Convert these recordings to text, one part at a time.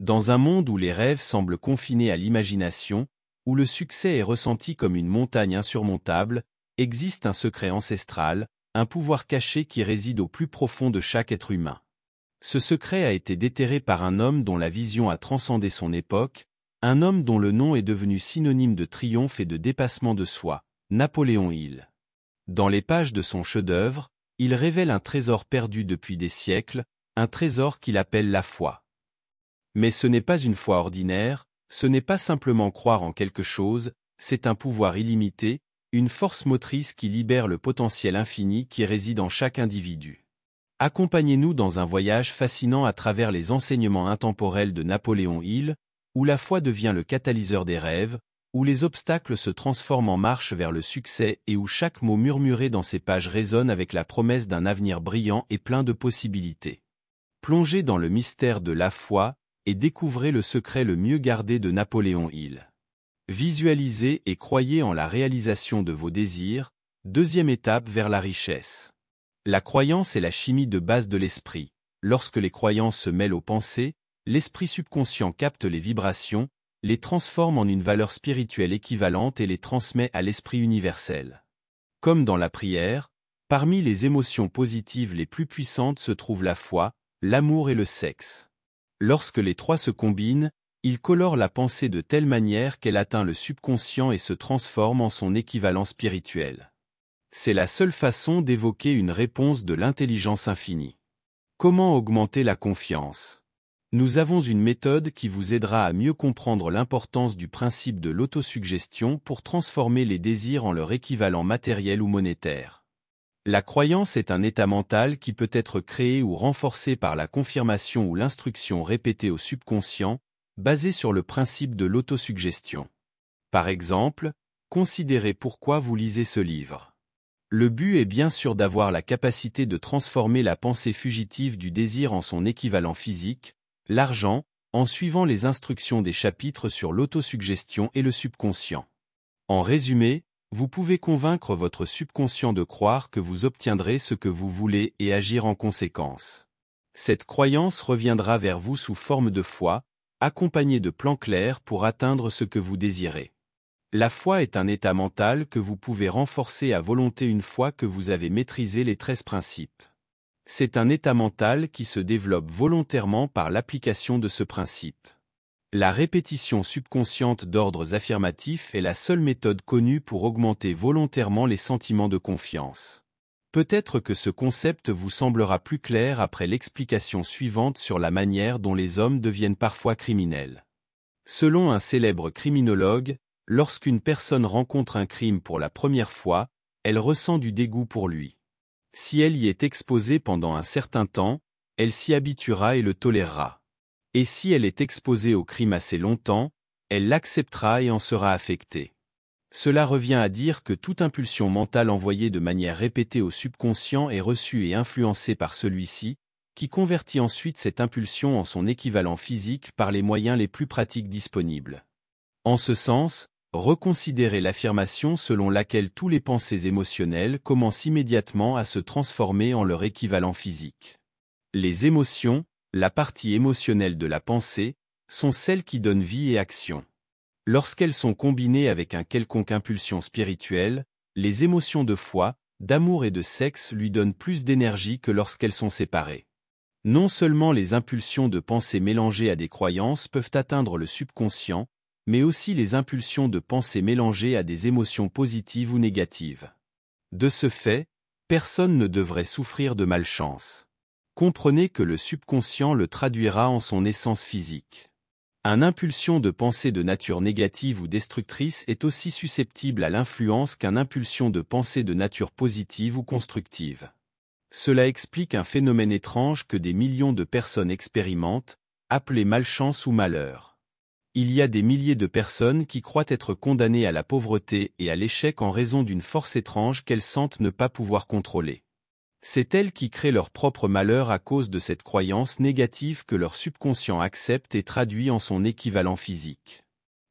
Dans un monde où les rêves semblent confinés à l'imagination, où le succès est ressenti comme une montagne insurmontable, existe un secret ancestral, un pouvoir caché qui réside au plus profond de chaque être humain. Ce secret a été déterré par un homme dont la vision a transcendé son époque, un homme dont le nom est devenu synonyme de triomphe et de dépassement de soi, Napoléon Hill. Dans les pages de son chef-d'œuvre, il révèle un trésor perdu depuis des siècles, un trésor qu'il appelle la foi. Mais ce n'est pas une foi ordinaire, ce n'est pas simplement croire en quelque chose, c'est un pouvoir illimité, une force motrice qui libère le potentiel infini qui réside en chaque individu. Accompagnez-nous dans un voyage fascinant à travers les enseignements intemporels de Napoléon Hill, où la foi devient le catalyseur des rêves, où les obstacles se transforment en marche vers le succès et où chaque mot murmuré dans ces pages résonne avec la promesse d'un avenir brillant et plein de possibilités. Plongez dans le mystère de la foi, et découvrez le secret le mieux gardé de Napoléon Hill. Visualisez et croyez en la réalisation de vos désirs, deuxième étape vers la richesse. La croyance est la chimie de base de l'esprit. Lorsque les croyances se mêlent aux pensées, l'esprit subconscient capte les vibrations, les transforme en une valeur spirituelle équivalente et les transmet à l'esprit universel. Comme dans la prière, parmi les émotions positives les plus puissantes se trouvent la foi, l'amour et le sexe. Lorsque les trois se combinent, ils colorent la pensée de telle manière qu'elle atteint le subconscient et se transforme en son équivalent spirituel. C'est la seule façon d'évoquer une réponse de l'intelligence infinie. Comment augmenter la confiance Nous avons une méthode qui vous aidera à mieux comprendre l'importance du principe de l'autosuggestion pour transformer les désirs en leur équivalent matériel ou monétaire. La croyance est un état mental qui peut être créé ou renforcé par la confirmation ou l'instruction répétée au subconscient, basée sur le principe de l'autosuggestion. Par exemple, considérez pourquoi vous lisez ce livre. Le but est bien sûr d'avoir la capacité de transformer la pensée fugitive du désir en son équivalent physique, l'argent, en suivant les instructions des chapitres sur l'autosuggestion et le subconscient. En résumé, vous pouvez convaincre votre subconscient de croire que vous obtiendrez ce que vous voulez et agir en conséquence. Cette croyance reviendra vers vous sous forme de foi, accompagnée de plans clairs pour atteindre ce que vous désirez. La foi est un état mental que vous pouvez renforcer à volonté une fois que vous avez maîtrisé les 13 principes. C'est un état mental qui se développe volontairement par l'application de ce principe. La répétition subconsciente d'ordres affirmatifs est la seule méthode connue pour augmenter volontairement les sentiments de confiance. Peut-être que ce concept vous semblera plus clair après l'explication suivante sur la manière dont les hommes deviennent parfois criminels. Selon un célèbre criminologue, lorsqu'une personne rencontre un crime pour la première fois, elle ressent du dégoût pour lui. Si elle y est exposée pendant un certain temps, elle s'y habituera et le tolérera et si elle est exposée au crime assez longtemps, elle l'acceptera et en sera affectée. Cela revient à dire que toute impulsion mentale envoyée de manière répétée au subconscient est reçue et influencée par celui-ci, qui convertit ensuite cette impulsion en son équivalent physique par les moyens les plus pratiques disponibles. En ce sens, reconsidérer l'affirmation selon laquelle tous les pensées émotionnelles commencent immédiatement à se transformer en leur équivalent physique. Les émotions, la partie émotionnelle de la pensée, sont celles qui donnent vie et action. Lorsqu'elles sont combinées avec un quelconque impulsion spirituelle, les émotions de foi, d'amour et de sexe lui donnent plus d'énergie que lorsqu'elles sont séparées. Non seulement les impulsions de pensée mélangées à des croyances peuvent atteindre le subconscient, mais aussi les impulsions de pensée mélangées à des émotions positives ou négatives. De ce fait, personne ne devrait souffrir de malchance comprenez que le subconscient le traduira en son essence physique. Un impulsion de pensée de nature négative ou destructrice est aussi susceptible à l'influence qu'un impulsion de pensée de nature positive ou constructive. Cela explique un phénomène étrange que des millions de personnes expérimentent, appelé malchance ou malheur. Il y a des milliers de personnes qui croient être condamnées à la pauvreté et à l'échec en raison d'une force étrange qu'elles sentent ne pas pouvoir contrôler c'est elles qui créent leur propre malheur à cause de cette croyance négative que leur subconscient accepte et traduit en son équivalent physique.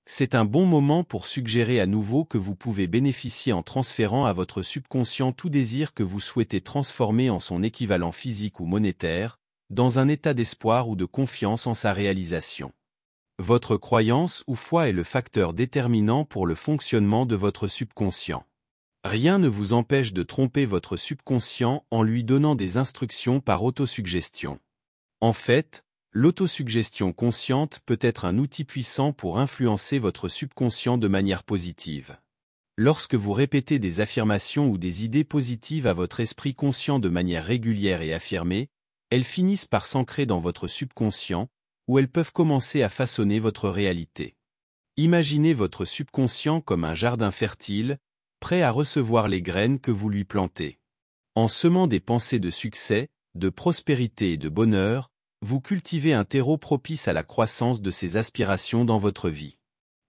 C'est un bon moment pour suggérer à nouveau que vous pouvez bénéficier en transférant à votre subconscient tout désir que vous souhaitez transformer en son équivalent physique ou monétaire, dans un état d'espoir ou de confiance en sa réalisation. Votre croyance ou foi est le facteur déterminant pour le fonctionnement de votre subconscient. Rien ne vous empêche de tromper votre subconscient en lui donnant des instructions par autosuggestion. En fait, l'autosuggestion consciente peut être un outil puissant pour influencer votre subconscient de manière positive. Lorsque vous répétez des affirmations ou des idées positives à votre esprit conscient de manière régulière et affirmée, elles finissent par s'ancrer dans votre subconscient, où elles peuvent commencer à façonner votre réalité. Imaginez votre subconscient comme un jardin fertile, prêt à recevoir les graines que vous lui plantez. En semant des pensées de succès, de prospérité et de bonheur, vous cultivez un terreau propice à la croissance de ses aspirations dans votre vie.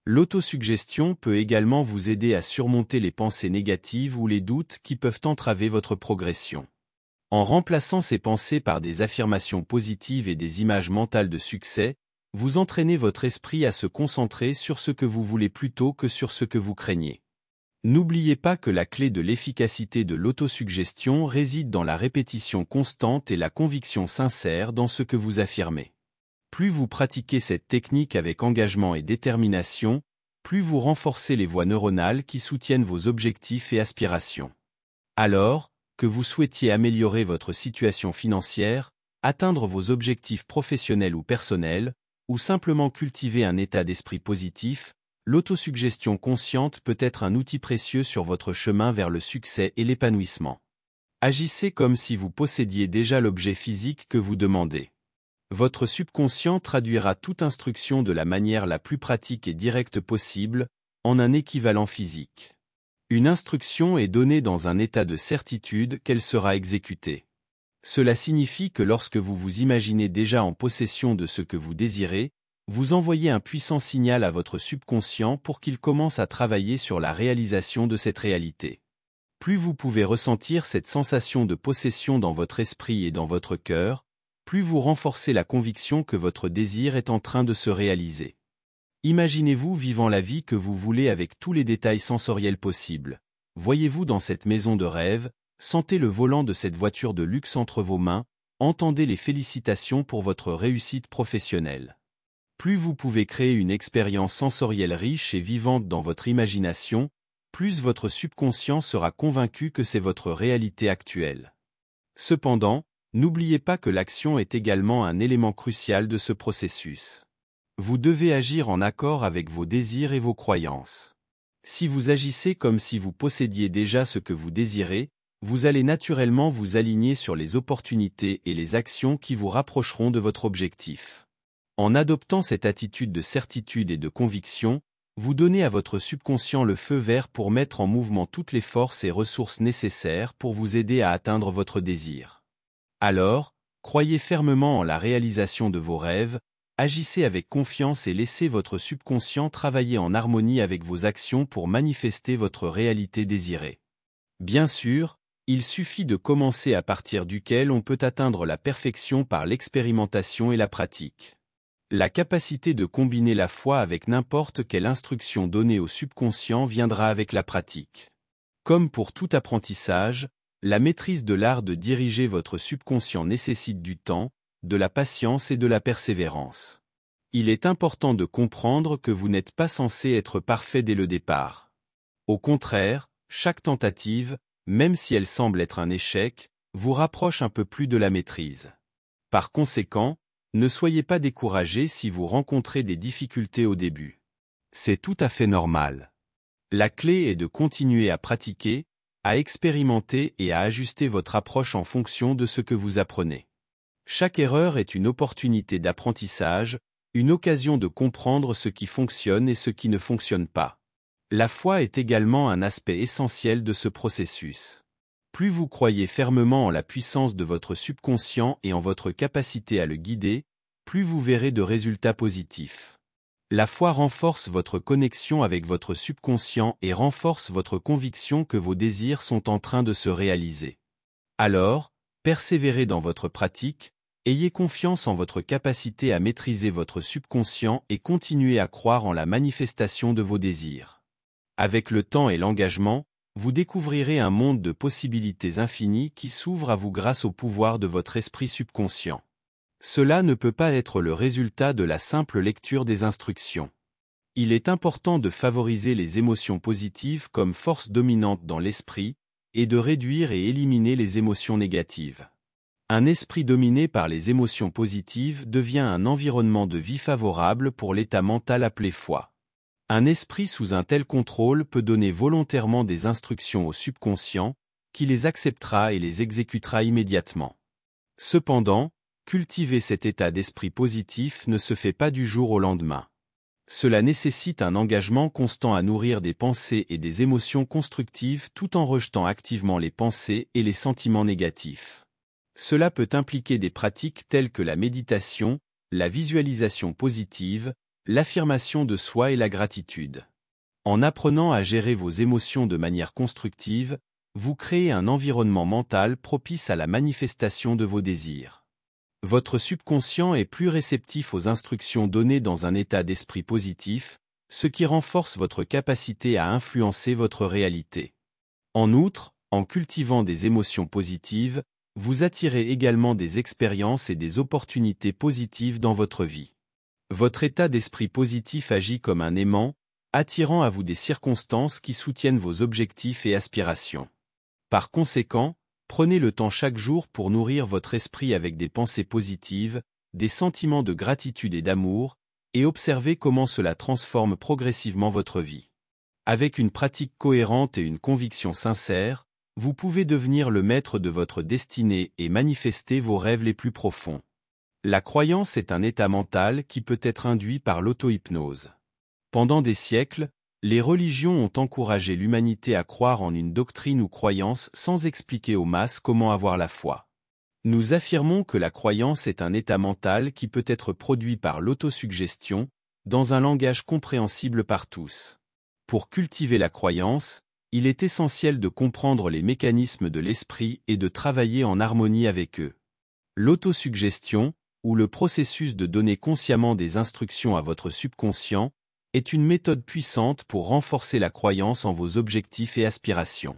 L'autosuggestion peut également vous aider à surmonter les pensées négatives ou les doutes qui peuvent entraver votre progression. En remplaçant ces pensées par des affirmations positives et des images mentales de succès, vous entraînez votre esprit à se concentrer sur ce que vous voulez plutôt que sur ce que vous craignez. N'oubliez pas que la clé de l'efficacité de l'autosuggestion réside dans la répétition constante et la conviction sincère dans ce que vous affirmez. Plus vous pratiquez cette technique avec engagement et détermination, plus vous renforcez les voies neuronales qui soutiennent vos objectifs et aspirations. Alors, que vous souhaitiez améliorer votre situation financière, atteindre vos objectifs professionnels ou personnels, ou simplement cultiver un état d'esprit positif, L'autosuggestion consciente peut être un outil précieux sur votre chemin vers le succès et l'épanouissement. Agissez comme si vous possédiez déjà l'objet physique que vous demandez. Votre subconscient traduira toute instruction de la manière la plus pratique et directe possible, en un équivalent physique. Une instruction est donnée dans un état de certitude qu'elle sera exécutée. Cela signifie que lorsque vous vous imaginez déjà en possession de ce que vous désirez, vous envoyez un puissant signal à votre subconscient pour qu'il commence à travailler sur la réalisation de cette réalité. Plus vous pouvez ressentir cette sensation de possession dans votre esprit et dans votre cœur, plus vous renforcez la conviction que votre désir est en train de se réaliser. Imaginez-vous vivant la vie que vous voulez avec tous les détails sensoriels possibles. Voyez-vous dans cette maison de rêve, sentez le volant de cette voiture de luxe entre vos mains, entendez les félicitations pour votre réussite professionnelle plus vous pouvez créer une expérience sensorielle riche et vivante dans votre imagination, plus votre subconscient sera convaincu que c'est votre réalité actuelle. Cependant, n'oubliez pas que l'action est également un élément crucial de ce processus. Vous devez agir en accord avec vos désirs et vos croyances. Si vous agissez comme si vous possédiez déjà ce que vous désirez, vous allez naturellement vous aligner sur les opportunités et les actions qui vous rapprocheront de votre objectif. En adoptant cette attitude de certitude et de conviction, vous donnez à votre subconscient le feu vert pour mettre en mouvement toutes les forces et ressources nécessaires pour vous aider à atteindre votre désir. Alors, croyez fermement en la réalisation de vos rêves, agissez avec confiance et laissez votre subconscient travailler en harmonie avec vos actions pour manifester votre réalité désirée. Bien sûr, il suffit de commencer à partir duquel on peut atteindre la perfection par l'expérimentation et la pratique la capacité de combiner la foi avec n'importe quelle instruction donnée au subconscient viendra avec la pratique. Comme pour tout apprentissage, la maîtrise de l'art de diriger votre subconscient nécessite du temps, de la patience et de la persévérance. Il est important de comprendre que vous n'êtes pas censé être parfait dès le départ. Au contraire, chaque tentative, même si elle semble être un échec, vous rapproche un peu plus de la maîtrise. Par conséquent, ne soyez pas découragé si vous rencontrez des difficultés au début. C'est tout à fait normal. La clé est de continuer à pratiquer, à expérimenter et à ajuster votre approche en fonction de ce que vous apprenez. Chaque erreur est une opportunité d'apprentissage, une occasion de comprendre ce qui fonctionne et ce qui ne fonctionne pas. La foi est également un aspect essentiel de ce processus. Plus vous croyez fermement en la puissance de votre subconscient et en votre capacité à le guider, plus vous verrez de résultats positifs. La foi renforce votre connexion avec votre subconscient et renforce votre conviction que vos désirs sont en train de se réaliser. Alors, persévérez dans votre pratique, ayez confiance en votre capacité à maîtriser votre subconscient et continuez à croire en la manifestation de vos désirs. Avec le temps et l'engagement, vous découvrirez un monde de possibilités infinies qui s'ouvre à vous grâce au pouvoir de votre esprit subconscient. Cela ne peut pas être le résultat de la simple lecture des instructions. Il est important de favoriser les émotions positives comme force dominante dans l'esprit, et de réduire et éliminer les émotions négatives. Un esprit dominé par les émotions positives devient un environnement de vie favorable pour l'état mental appelé foi. Un esprit sous un tel contrôle peut donner volontairement des instructions au subconscient, qui les acceptera et les exécutera immédiatement. Cependant, cultiver cet état d'esprit positif ne se fait pas du jour au lendemain. Cela nécessite un engagement constant à nourrir des pensées et des émotions constructives tout en rejetant activement les pensées et les sentiments négatifs. Cela peut impliquer des pratiques telles que la méditation, la visualisation positive, l'affirmation de soi et la gratitude. En apprenant à gérer vos émotions de manière constructive, vous créez un environnement mental propice à la manifestation de vos désirs. Votre subconscient est plus réceptif aux instructions données dans un état d'esprit positif, ce qui renforce votre capacité à influencer votre réalité. En outre, en cultivant des émotions positives, vous attirez également des expériences et des opportunités positives dans votre vie. Votre état d'esprit positif agit comme un aimant, attirant à vous des circonstances qui soutiennent vos objectifs et aspirations. Par conséquent, prenez le temps chaque jour pour nourrir votre esprit avec des pensées positives, des sentiments de gratitude et d'amour, et observez comment cela transforme progressivement votre vie. Avec une pratique cohérente et une conviction sincère, vous pouvez devenir le maître de votre destinée et manifester vos rêves les plus profonds. La croyance est un état mental qui peut être induit par l'auto-hypnose. Pendant des siècles, les religions ont encouragé l'humanité à croire en une doctrine ou croyance sans expliquer aux masses comment avoir la foi. Nous affirmons que la croyance est un état mental qui peut être produit par l'autosuggestion, dans un langage compréhensible par tous. Pour cultiver la croyance, il est essentiel de comprendre les mécanismes de l'esprit et de travailler en harmonie avec eux. L'autosuggestion, ou le processus de donner consciemment des instructions à votre subconscient, est une méthode puissante pour renforcer la croyance en vos objectifs et aspirations.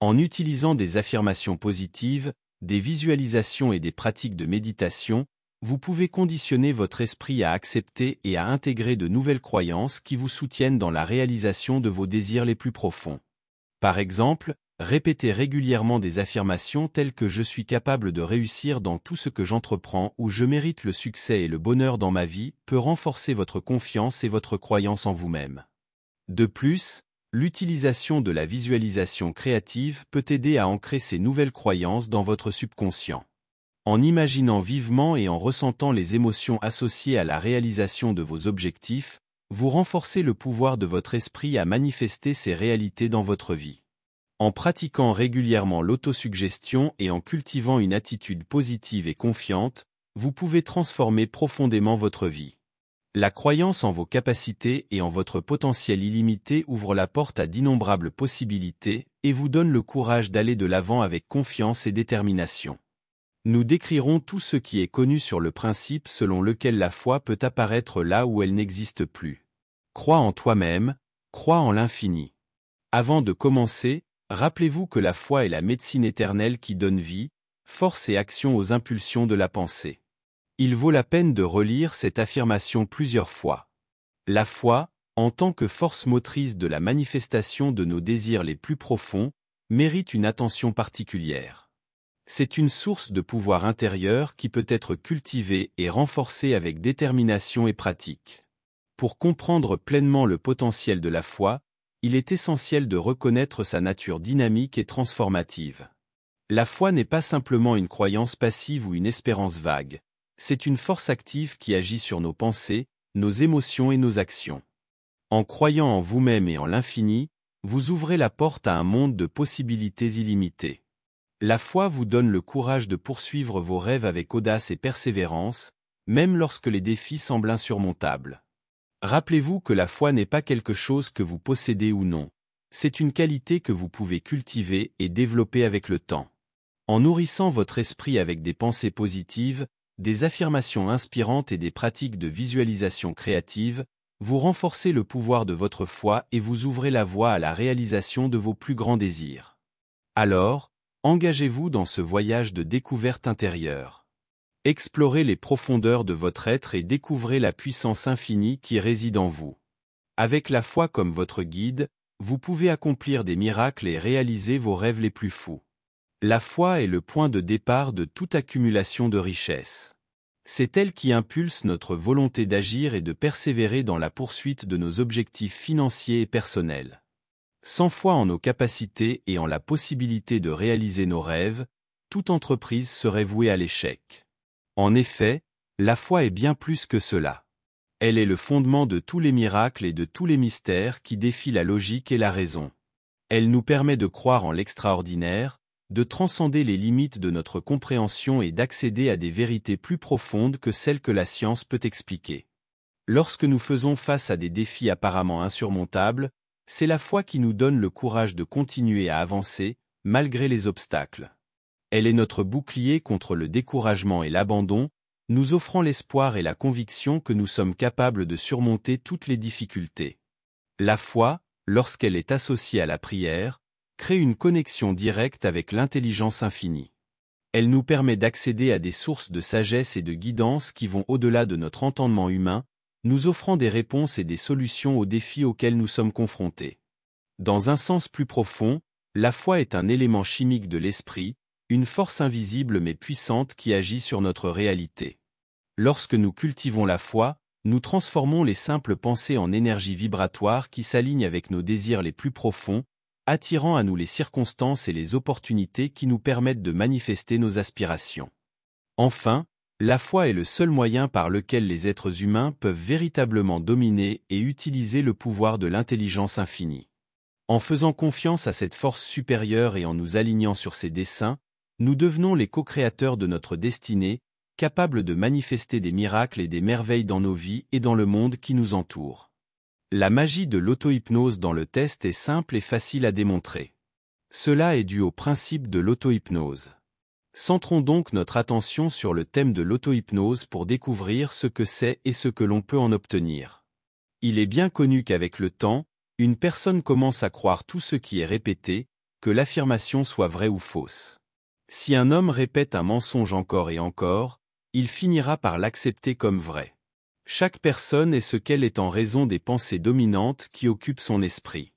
En utilisant des affirmations positives, des visualisations et des pratiques de méditation, vous pouvez conditionner votre esprit à accepter et à intégrer de nouvelles croyances qui vous soutiennent dans la réalisation de vos désirs les plus profonds. Par exemple, répéter régulièrement des affirmations telles que je suis capable de réussir dans tout ce que j'entreprends ou je mérite le succès et le bonheur dans ma vie peut renforcer votre confiance et votre croyance en vous-même. De plus, l'utilisation de la visualisation créative peut aider à ancrer ces nouvelles croyances dans votre subconscient. En imaginant vivement et en ressentant les émotions associées à la réalisation de vos objectifs, vous renforcez le pouvoir de votre esprit à manifester ces réalités dans votre vie. En pratiquant régulièrement l'autosuggestion et en cultivant une attitude positive et confiante, vous pouvez transformer profondément votre vie. La croyance en vos capacités et en votre potentiel illimité ouvre la porte à d'innombrables possibilités et vous donne le courage d'aller de l'avant avec confiance et détermination. Nous décrirons tout ce qui est connu sur le principe selon lequel la foi peut apparaître là où elle n'existe plus. Crois en toi-même, crois en l'infini. Avant de commencer, Rappelez-vous que la foi est la médecine éternelle qui donne vie, force et action aux impulsions de la pensée. Il vaut la peine de relire cette affirmation plusieurs fois. La foi, en tant que force motrice de la manifestation de nos désirs les plus profonds, mérite une attention particulière. C'est une source de pouvoir intérieur qui peut être cultivée et renforcée avec détermination et pratique. Pour comprendre pleinement le potentiel de la foi, il est essentiel de reconnaître sa nature dynamique et transformative. La foi n'est pas simplement une croyance passive ou une espérance vague, c'est une force active qui agit sur nos pensées, nos émotions et nos actions. En croyant en vous-même et en l'infini, vous ouvrez la porte à un monde de possibilités illimitées. La foi vous donne le courage de poursuivre vos rêves avec audace et persévérance, même lorsque les défis semblent insurmontables. Rappelez-vous que la foi n'est pas quelque chose que vous possédez ou non. C'est une qualité que vous pouvez cultiver et développer avec le temps. En nourrissant votre esprit avec des pensées positives, des affirmations inspirantes et des pratiques de visualisation créative, vous renforcez le pouvoir de votre foi et vous ouvrez la voie à la réalisation de vos plus grands désirs. Alors, engagez-vous dans ce voyage de découverte intérieure. Explorez les profondeurs de votre être et découvrez la puissance infinie qui réside en vous. Avec la foi comme votre guide, vous pouvez accomplir des miracles et réaliser vos rêves les plus fous. La foi est le point de départ de toute accumulation de richesses. C'est elle qui impulse notre volonté d'agir et de persévérer dans la poursuite de nos objectifs financiers et personnels. Sans foi en nos capacités et en la possibilité de réaliser nos rêves, toute entreprise serait vouée à l'échec. En effet, la foi est bien plus que cela. Elle est le fondement de tous les miracles et de tous les mystères qui défient la logique et la raison. Elle nous permet de croire en l'extraordinaire, de transcender les limites de notre compréhension et d'accéder à des vérités plus profondes que celles que la science peut expliquer. Lorsque nous faisons face à des défis apparemment insurmontables, c'est la foi qui nous donne le courage de continuer à avancer, malgré les obstacles. Elle est notre bouclier contre le découragement et l'abandon, nous offrant l'espoir et la conviction que nous sommes capables de surmonter toutes les difficultés. La foi, lorsqu'elle est associée à la prière, crée une connexion directe avec l'intelligence infinie. Elle nous permet d'accéder à des sources de sagesse et de guidance qui vont au-delà de notre entendement humain, nous offrant des réponses et des solutions aux défis auxquels nous sommes confrontés. Dans un sens plus profond, la foi est un élément chimique de l'esprit, une force invisible mais puissante qui agit sur notre réalité. Lorsque nous cultivons la foi, nous transformons les simples pensées en énergie vibratoire qui s'aligne avec nos désirs les plus profonds, attirant à nous les circonstances et les opportunités qui nous permettent de manifester nos aspirations. Enfin, la foi est le seul moyen par lequel les êtres humains peuvent véritablement dominer et utiliser le pouvoir de l'intelligence infinie. En faisant confiance à cette force supérieure et en nous alignant sur ses desseins, nous devenons les co-créateurs de notre destinée, capables de manifester des miracles et des merveilles dans nos vies et dans le monde qui nous entoure. La magie de l'auto-hypnose dans le test est simple et facile à démontrer. Cela est dû au principe de l'auto-hypnose. Centrons donc notre attention sur le thème de l'auto-hypnose pour découvrir ce que c'est et ce que l'on peut en obtenir. Il est bien connu qu'avec le temps, une personne commence à croire tout ce qui est répété, que l'affirmation soit vraie ou fausse. Si un homme répète un mensonge encore et encore, il finira par l'accepter comme vrai. Chaque personne est ce qu'elle est en raison des pensées dominantes qui occupent son esprit.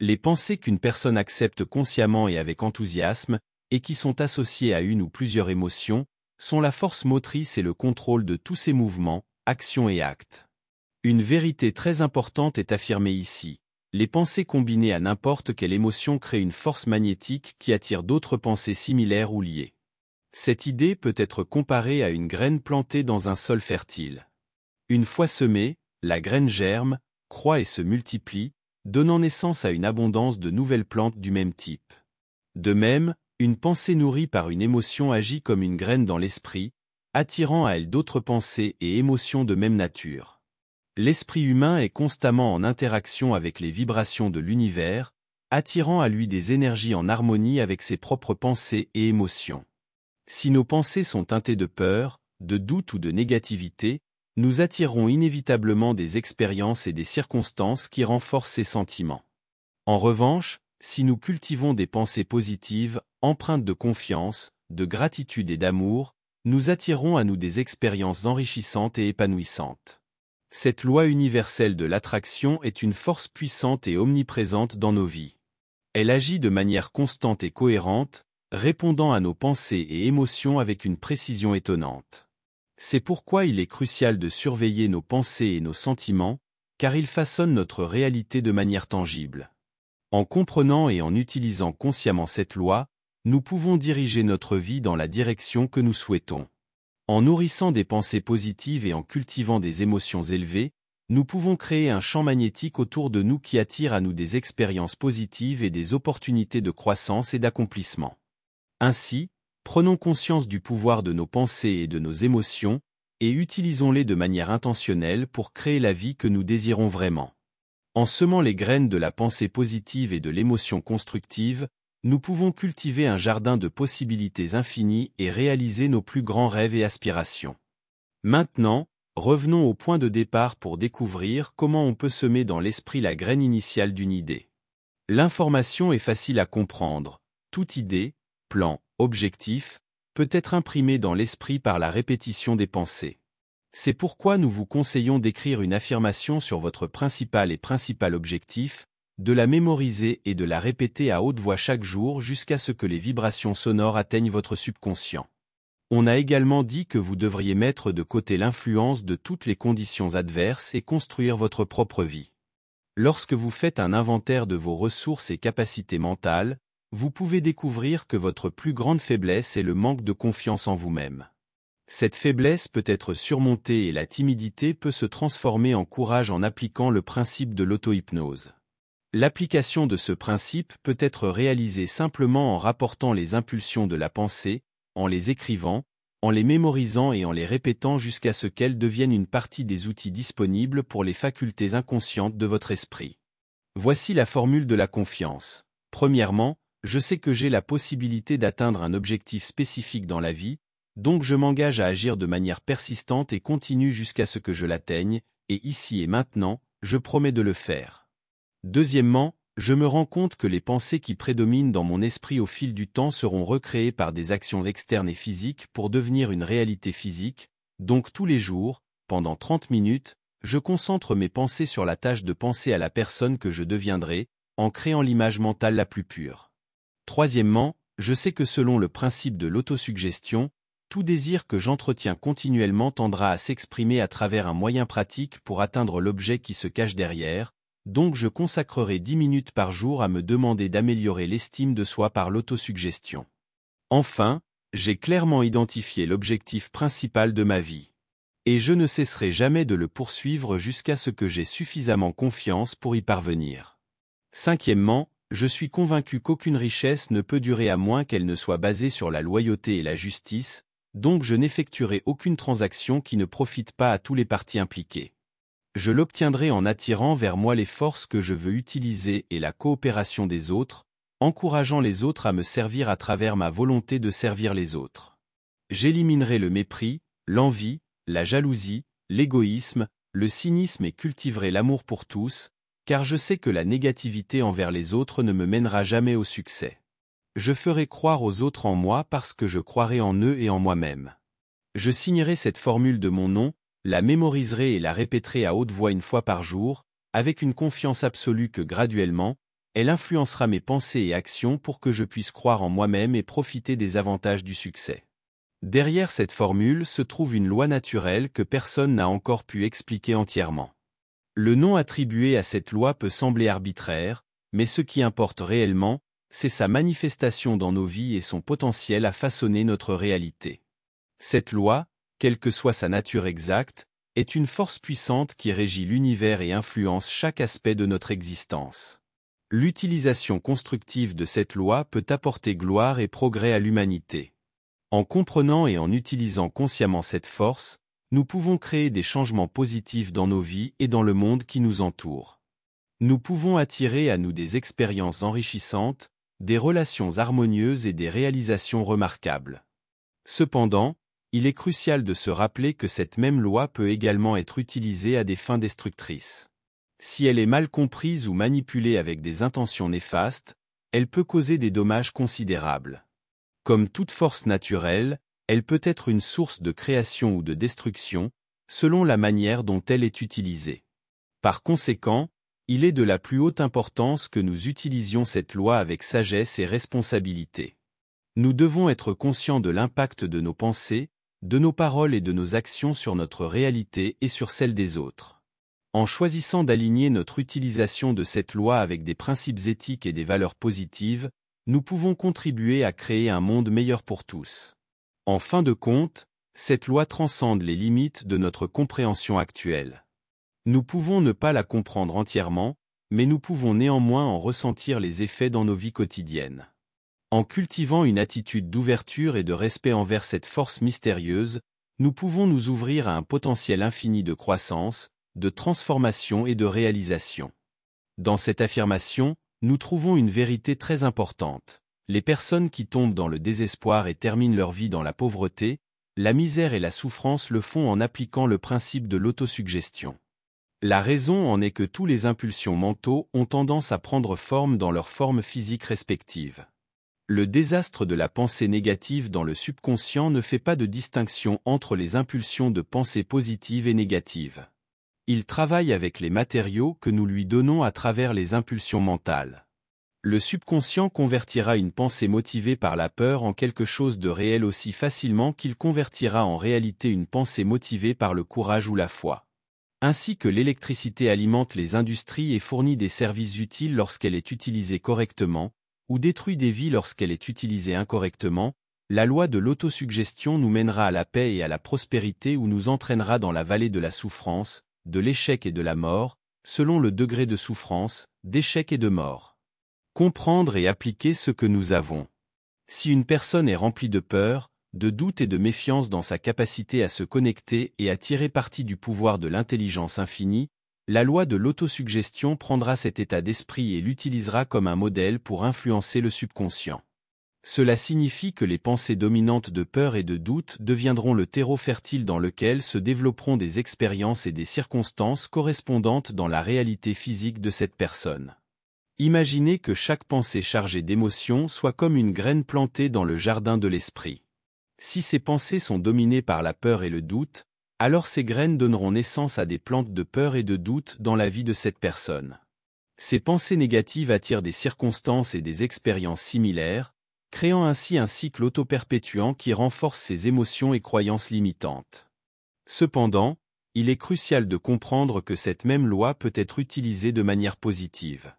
Les pensées qu'une personne accepte consciemment et avec enthousiasme, et qui sont associées à une ou plusieurs émotions, sont la force motrice et le contrôle de tous ses mouvements, actions et actes. Une vérité très importante est affirmée ici. Les pensées combinées à n'importe quelle émotion créent une force magnétique qui attire d'autres pensées similaires ou liées. Cette idée peut être comparée à une graine plantée dans un sol fertile. Une fois semée, la graine germe, croît et se multiplie, donnant naissance à une abondance de nouvelles plantes du même type. De même, une pensée nourrie par une émotion agit comme une graine dans l'esprit, attirant à elle d'autres pensées et émotions de même nature. L'esprit humain est constamment en interaction avec les vibrations de l'univers, attirant à lui des énergies en harmonie avec ses propres pensées et émotions. Si nos pensées sont teintées de peur, de doute ou de négativité, nous attirons inévitablement des expériences et des circonstances qui renforcent ces sentiments. En revanche, si nous cultivons des pensées positives, empreintes de confiance, de gratitude et d'amour, nous attirons à nous des expériences enrichissantes et épanouissantes. Cette loi universelle de l'attraction est une force puissante et omniprésente dans nos vies. Elle agit de manière constante et cohérente, répondant à nos pensées et émotions avec une précision étonnante. C'est pourquoi il est crucial de surveiller nos pensées et nos sentiments, car ils façonnent notre réalité de manière tangible. En comprenant et en utilisant consciemment cette loi, nous pouvons diriger notre vie dans la direction que nous souhaitons. En nourrissant des pensées positives et en cultivant des émotions élevées, nous pouvons créer un champ magnétique autour de nous qui attire à nous des expériences positives et des opportunités de croissance et d'accomplissement. Ainsi, prenons conscience du pouvoir de nos pensées et de nos émotions, et utilisons-les de manière intentionnelle pour créer la vie que nous désirons vraiment. En semant les graines de la pensée positive et de l'émotion constructive, nous pouvons cultiver un jardin de possibilités infinies et réaliser nos plus grands rêves et aspirations. Maintenant, revenons au point de départ pour découvrir comment on peut semer dans l'esprit la graine initiale d'une idée. L'information est facile à comprendre. Toute idée, plan, objectif, peut être imprimée dans l'esprit par la répétition des pensées. C'est pourquoi nous vous conseillons d'écrire une affirmation sur votre principal et principal objectif, de la mémoriser et de la répéter à haute voix chaque jour jusqu'à ce que les vibrations sonores atteignent votre subconscient. On a également dit que vous devriez mettre de côté l'influence de toutes les conditions adverses et construire votre propre vie. Lorsque vous faites un inventaire de vos ressources et capacités mentales, vous pouvez découvrir que votre plus grande faiblesse est le manque de confiance en vous-même. Cette faiblesse peut être surmontée et la timidité peut se transformer en courage en appliquant le principe de l'auto-hypnose. L'application de ce principe peut être réalisée simplement en rapportant les impulsions de la pensée, en les écrivant, en les mémorisant et en les répétant jusqu'à ce qu'elles deviennent une partie des outils disponibles pour les facultés inconscientes de votre esprit. Voici la formule de la confiance. Premièrement, je sais que j'ai la possibilité d'atteindre un objectif spécifique dans la vie, donc je m'engage à agir de manière persistante et continue jusqu'à ce que je l'atteigne, et ici et maintenant, je promets de le faire. Deuxièmement, je me rends compte que les pensées qui prédominent dans mon esprit au fil du temps seront recréées par des actions externes et physiques pour devenir une réalité physique, donc tous les jours, pendant 30 minutes, je concentre mes pensées sur la tâche de penser à la personne que je deviendrai, en créant l'image mentale la plus pure. Troisièmement, je sais que selon le principe de l'autosuggestion, tout désir que j'entretiens continuellement tendra à s'exprimer à travers un moyen pratique pour atteindre l'objet qui se cache derrière, donc je consacrerai 10 minutes par jour à me demander d'améliorer l'estime de soi par l'autosuggestion. Enfin, j'ai clairement identifié l'objectif principal de ma vie. Et je ne cesserai jamais de le poursuivre jusqu'à ce que j'ai suffisamment confiance pour y parvenir. Cinquièmement, je suis convaincu qu'aucune richesse ne peut durer à moins qu'elle ne soit basée sur la loyauté et la justice, donc je n'effectuerai aucune transaction qui ne profite pas à tous les parties impliquées je l'obtiendrai en attirant vers moi les forces que je veux utiliser et la coopération des autres, encourageant les autres à me servir à travers ma volonté de servir les autres. J'éliminerai le mépris, l'envie, la jalousie, l'égoïsme, le cynisme et cultiverai l'amour pour tous, car je sais que la négativité envers les autres ne me mènera jamais au succès. Je ferai croire aux autres en moi parce que je croirai en eux et en moi-même. Je signerai cette formule de mon nom, la mémoriserai et la répéterai à haute voix une fois par jour, avec une confiance absolue que graduellement, elle influencera mes pensées et actions pour que je puisse croire en moi-même et profiter des avantages du succès. Derrière cette formule se trouve une loi naturelle que personne n'a encore pu expliquer entièrement. Le nom attribué à cette loi peut sembler arbitraire, mais ce qui importe réellement, c'est sa manifestation dans nos vies et son potentiel à façonner notre réalité. Cette loi, quelle que soit sa nature exacte, est une force puissante qui régit l'univers et influence chaque aspect de notre existence. L'utilisation constructive de cette loi peut apporter gloire et progrès à l'humanité. En comprenant et en utilisant consciemment cette force, nous pouvons créer des changements positifs dans nos vies et dans le monde qui nous entoure. Nous pouvons attirer à nous des expériences enrichissantes, des relations harmonieuses et des réalisations remarquables. Cependant, il est crucial de se rappeler que cette même loi peut également être utilisée à des fins destructrices. Si elle est mal comprise ou manipulée avec des intentions néfastes, elle peut causer des dommages considérables. Comme toute force naturelle, elle peut être une source de création ou de destruction, selon la manière dont elle est utilisée. Par conséquent, il est de la plus haute importance que nous utilisions cette loi avec sagesse et responsabilité. Nous devons être conscients de l'impact de nos pensées, de nos paroles et de nos actions sur notre réalité et sur celle des autres. En choisissant d'aligner notre utilisation de cette loi avec des principes éthiques et des valeurs positives, nous pouvons contribuer à créer un monde meilleur pour tous. En fin de compte, cette loi transcende les limites de notre compréhension actuelle. Nous pouvons ne pas la comprendre entièrement, mais nous pouvons néanmoins en ressentir les effets dans nos vies quotidiennes. En cultivant une attitude d'ouverture et de respect envers cette force mystérieuse, nous pouvons nous ouvrir à un potentiel infini de croissance, de transformation et de réalisation. Dans cette affirmation, nous trouvons une vérité très importante. Les personnes qui tombent dans le désespoir et terminent leur vie dans la pauvreté, la misère et la souffrance le font en appliquant le principe de l'autosuggestion. La raison en est que tous les impulsions mentaux ont tendance à prendre forme dans leur forme physique respective. Le désastre de la pensée négative dans le subconscient ne fait pas de distinction entre les impulsions de pensée positive et négative. Il travaille avec les matériaux que nous lui donnons à travers les impulsions mentales. Le subconscient convertira une pensée motivée par la peur en quelque chose de réel aussi facilement qu'il convertira en réalité une pensée motivée par le courage ou la foi. Ainsi que l'électricité alimente les industries et fournit des services utiles lorsqu'elle est utilisée correctement, ou détruit des vies lorsqu'elle est utilisée incorrectement, la loi de l'autosuggestion nous mènera à la paix et à la prospérité ou nous entraînera dans la vallée de la souffrance, de l'échec et de la mort, selon le degré de souffrance, d'échec et de mort. Comprendre et appliquer ce que nous avons. Si une personne est remplie de peur, de doute et de méfiance dans sa capacité à se connecter et à tirer parti du pouvoir de l'intelligence infinie, la loi de l'autosuggestion prendra cet état d'esprit et l'utilisera comme un modèle pour influencer le subconscient. Cela signifie que les pensées dominantes de peur et de doute deviendront le terreau fertile dans lequel se développeront des expériences et des circonstances correspondantes dans la réalité physique de cette personne. Imaginez que chaque pensée chargée d'émotions soit comme une graine plantée dans le jardin de l'esprit. Si ces pensées sont dominées par la peur et le doute, alors ces graines donneront naissance à des plantes de peur et de doute dans la vie de cette personne. Ces pensées négatives attirent des circonstances et des expériences similaires, créant ainsi un cycle auto-perpétuant qui renforce ses émotions et croyances limitantes. Cependant, il est crucial de comprendre que cette même loi peut être utilisée de manière positive.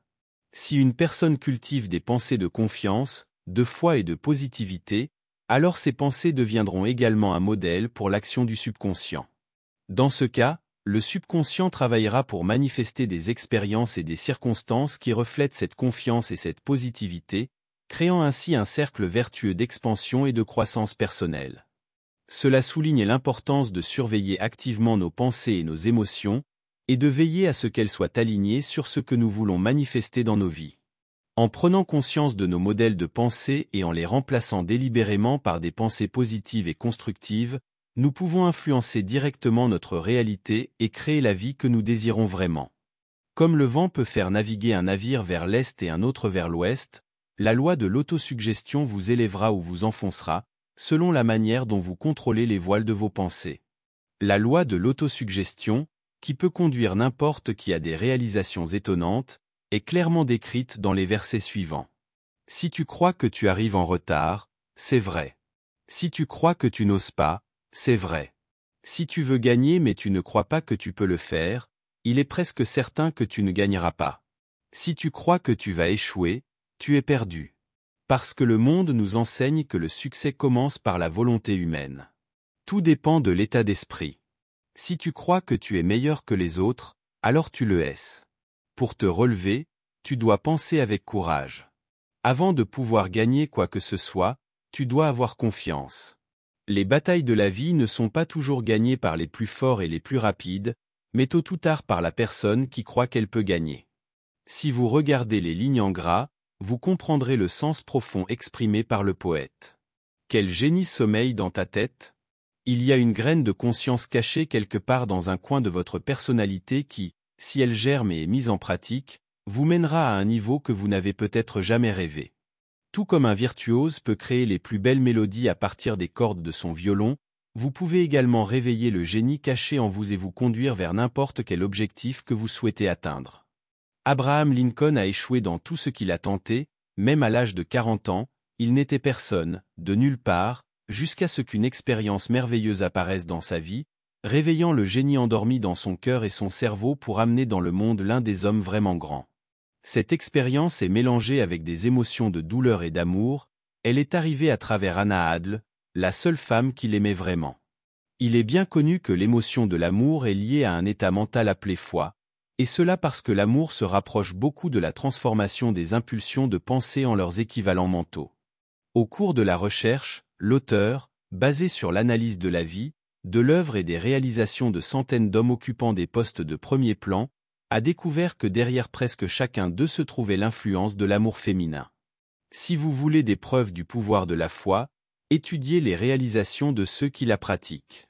Si une personne cultive des pensées de confiance, de foi et de positivité, alors ces pensées deviendront également un modèle pour l'action du subconscient. Dans ce cas, le subconscient travaillera pour manifester des expériences et des circonstances qui reflètent cette confiance et cette positivité, créant ainsi un cercle vertueux d'expansion et de croissance personnelle. Cela souligne l'importance de surveiller activement nos pensées et nos émotions, et de veiller à ce qu'elles soient alignées sur ce que nous voulons manifester dans nos vies en prenant conscience de nos modèles de pensée et en les remplaçant délibérément par des pensées positives et constructives, nous pouvons influencer directement notre réalité et créer la vie que nous désirons vraiment. Comme le vent peut faire naviguer un navire vers l'est et un autre vers l'ouest, la loi de l'autosuggestion vous élèvera ou vous enfoncera, selon la manière dont vous contrôlez les voiles de vos pensées. La loi de l'autosuggestion, qui peut conduire n'importe qui à des réalisations étonnantes, est clairement décrite dans les versets suivants. Si tu crois que tu arrives en retard, c'est vrai. Si tu crois que tu n'oses pas, c'est vrai. Si tu veux gagner mais tu ne crois pas que tu peux le faire, il est presque certain que tu ne gagneras pas. Si tu crois que tu vas échouer, tu es perdu. Parce que le monde nous enseigne que le succès commence par la volonté humaine. Tout dépend de l'état d'esprit. Si tu crois que tu es meilleur que les autres, alors tu le es. Pour te relever, tu dois penser avec courage. Avant de pouvoir gagner quoi que ce soit, tu dois avoir confiance. Les batailles de la vie ne sont pas toujours gagnées par les plus forts et les plus rapides, mais tôt ou tard par la personne qui croit qu'elle peut gagner. Si vous regardez les lignes en gras, vous comprendrez le sens profond exprimé par le poète. Quel génie sommeille dans ta tête Il y a une graine de conscience cachée quelque part dans un coin de votre personnalité qui, si elle germe et est mise en pratique, vous mènera à un niveau que vous n'avez peut-être jamais rêvé. Tout comme un virtuose peut créer les plus belles mélodies à partir des cordes de son violon, vous pouvez également réveiller le génie caché en vous et vous conduire vers n'importe quel objectif que vous souhaitez atteindre. Abraham Lincoln a échoué dans tout ce qu'il a tenté, même à l'âge de 40 ans, il n'était personne, de nulle part, jusqu'à ce qu'une expérience merveilleuse apparaisse dans sa vie, réveillant le génie endormi dans son cœur et son cerveau pour amener dans le monde l'un des hommes vraiment grands. Cette expérience est mélangée avec des émotions de douleur et d'amour, elle est arrivée à travers Anna Adle, la seule femme qu'il aimait vraiment. Il est bien connu que l'émotion de l'amour est liée à un état mental appelé foi, et cela parce que l'amour se rapproche beaucoup de la transformation des impulsions de pensée en leurs équivalents mentaux. Au cours de la recherche, l'auteur, basé sur l'analyse de la vie, de l'œuvre et des réalisations de centaines d'hommes occupant des postes de premier plan, a découvert que derrière presque chacun d'eux se trouvait l'influence de l'amour féminin. Si vous voulez des preuves du pouvoir de la foi, étudiez les réalisations de ceux qui la pratiquent.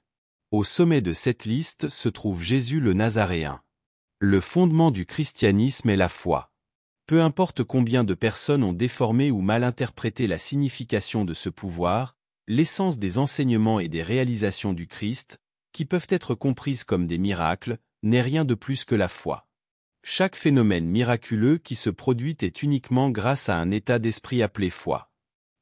Au sommet de cette liste se trouve Jésus le Nazaréen. Le fondement du christianisme est la foi. Peu importe combien de personnes ont déformé ou mal interprété la signification de ce pouvoir, l'essence des enseignements et des réalisations du Christ, qui peuvent être comprises comme des miracles, n'est rien de plus que la foi. Chaque phénomène miraculeux qui se produit est uniquement grâce à un état d'esprit appelé foi.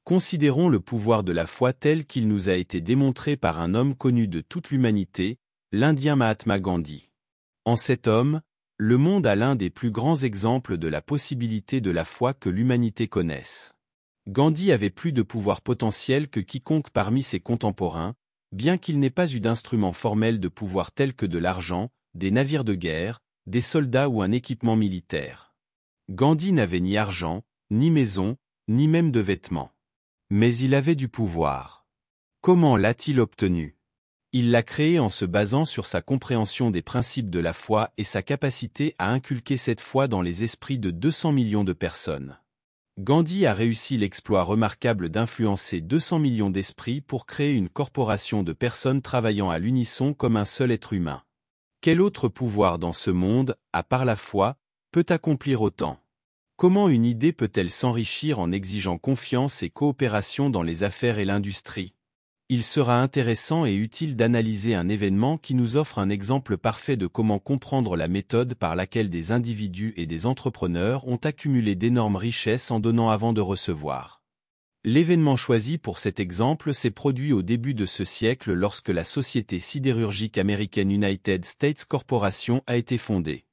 Considérons le pouvoir de la foi tel qu'il nous a été démontré par un homme connu de toute l'humanité, l'Indien Mahatma Gandhi. En cet homme, le monde a l'un des plus grands exemples de la possibilité de la foi que l'humanité connaisse. Gandhi avait plus de pouvoir potentiel que quiconque parmi ses contemporains, bien qu'il n'ait pas eu d'instrument formel de pouvoir tel que de l'argent, des navires de guerre, des soldats ou un équipement militaire. Gandhi n'avait ni argent, ni maison, ni même de vêtements. Mais il avait du pouvoir. Comment l'a-t-il obtenu Il l'a créé en se basant sur sa compréhension des principes de la foi et sa capacité à inculquer cette foi dans les esprits de 200 millions de personnes. Gandhi a réussi l'exploit remarquable d'influencer 200 millions d'esprits pour créer une corporation de personnes travaillant à l'unisson comme un seul être humain. Quel autre pouvoir dans ce monde, à part la foi, peut accomplir autant Comment une idée peut-elle s'enrichir en exigeant confiance et coopération dans les affaires et l'industrie il sera intéressant et utile d'analyser un événement qui nous offre un exemple parfait de comment comprendre la méthode par laquelle des individus et des entrepreneurs ont accumulé d'énormes richesses en donnant avant de recevoir. L'événement choisi pour cet exemple s'est produit au début de ce siècle lorsque la société sidérurgique américaine United States Corporation a été fondée.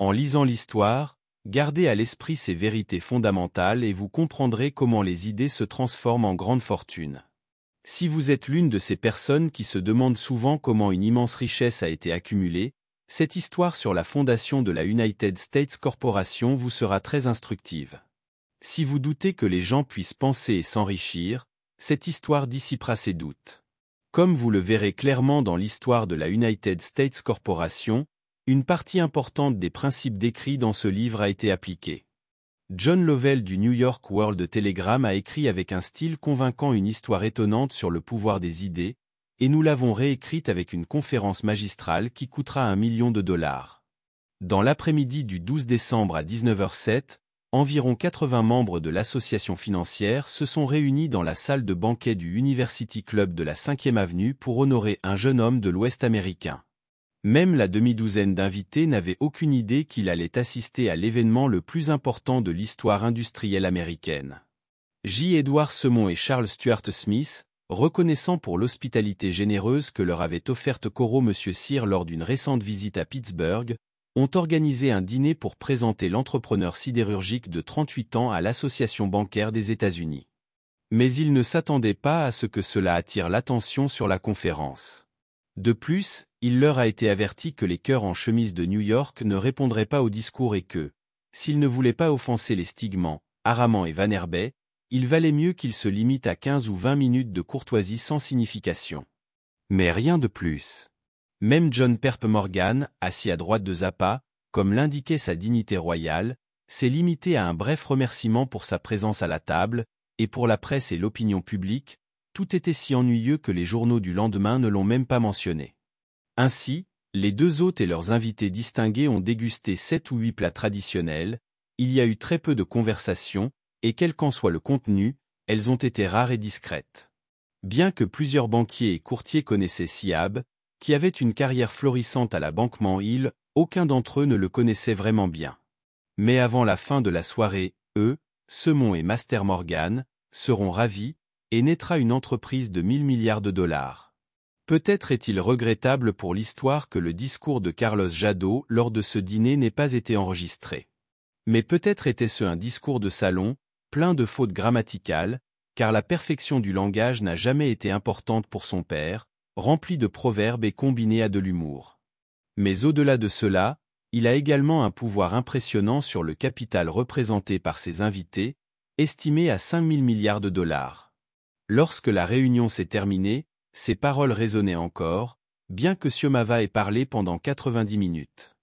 En lisant l'histoire, gardez à l'esprit ces vérités fondamentales et vous comprendrez comment les idées se transforment en grandes fortunes. Si vous êtes l'une de ces personnes qui se demandent souvent comment une immense richesse a été accumulée, cette histoire sur la fondation de la United States Corporation vous sera très instructive. Si vous doutez que les gens puissent penser et s'enrichir, cette histoire dissipera ces doutes. Comme vous le verrez clairement dans l'histoire de la United States Corporation, une partie importante des principes décrits dans ce livre a été appliquée. John Lovell du New York World Telegram a écrit avec un style convaincant une histoire étonnante sur le pouvoir des idées, et nous l'avons réécrite avec une conférence magistrale qui coûtera un million de dollars. Dans l'après-midi du 12 décembre à 19h07, environ 80 membres de l'association financière se sont réunis dans la salle de banquet du University Club de la 5e Avenue pour honorer un jeune homme de l'Ouest américain. Même la demi-douzaine d'invités n'avait aucune idée qu'il allait assister à l'événement le plus important de l'histoire industrielle américaine. J. Edward Semon et Charles Stuart Smith, reconnaissant pour l'hospitalité généreuse que leur avait offerte Coro M. Cyr lors d'une récente visite à Pittsburgh, ont organisé un dîner pour présenter l'entrepreneur sidérurgique de 38 ans à l'Association bancaire des États-Unis. Mais ils ne s'attendaient pas à ce que cela attire l'attention sur la conférence. De plus, il leur a été averti que les cœurs en chemise de New York ne répondraient pas au discours et que, s'ils ne voulaient pas offenser les Stigmans, Aramant et Van Herbey, il valait mieux qu'ils se limitent à 15 ou 20 minutes de courtoisie sans signification. Mais rien de plus. Même John Perp Morgan, assis à droite de Zappa, comme l'indiquait sa dignité royale, s'est limité à un bref remerciement pour sa présence à la table, et pour la presse et l'opinion publique, tout était si ennuyeux que les journaux du lendemain ne l'ont même pas mentionné. Ainsi, les deux hôtes et leurs invités distingués ont dégusté sept ou huit plats traditionnels, il y a eu très peu de conversations, et quel qu'en soit le contenu, elles ont été rares et discrètes. Bien que plusieurs banquiers et courtiers connaissaient Siab, qui avait une carrière florissante à la Banquement Hill, aucun d'entre eux ne le connaissait vraiment bien. Mais avant la fin de la soirée, eux, Semon et Master Morgan, seront ravis, et naîtra une entreprise de 1000 milliards de dollars. Peut-être est-il regrettable pour l'histoire que le discours de Carlos Jadot lors de ce dîner n'ait pas été enregistré. Mais peut-être était-ce un discours de salon, plein de fautes grammaticales, car la perfection du langage n'a jamais été importante pour son père, rempli de proverbes et combiné à de l'humour. Mais au-delà de cela, il a également un pouvoir impressionnant sur le capital représenté par ses invités, estimé à 5000 milliards de dollars. Lorsque la réunion s'est terminée, ces paroles résonnaient encore, bien que Siomava ait parlé pendant 90 minutes.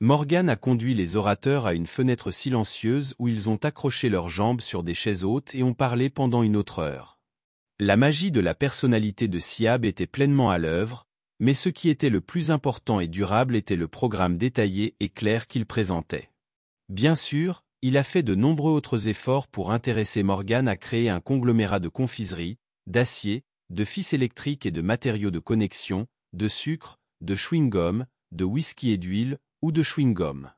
Morgan a conduit les orateurs à une fenêtre silencieuse où ils ont accroché leurs jambes sur des chaises hautes et ont parlé pendant une autre heure. La magie de la personnalité de Siab était pleinement à l'œuvre, mais ce qui était le plus important et durable était le programme détaillé et clair qu'il présentait. Bien sûr, il a fait de nombreux autres efforts pour intéresser Morgan à créer un conglomérat de confiseries, d'acier, de fils électriques et de matériaux de connexion, de sucre, de chewing-gum, de whisky et d'huile, ou de chewing-gum.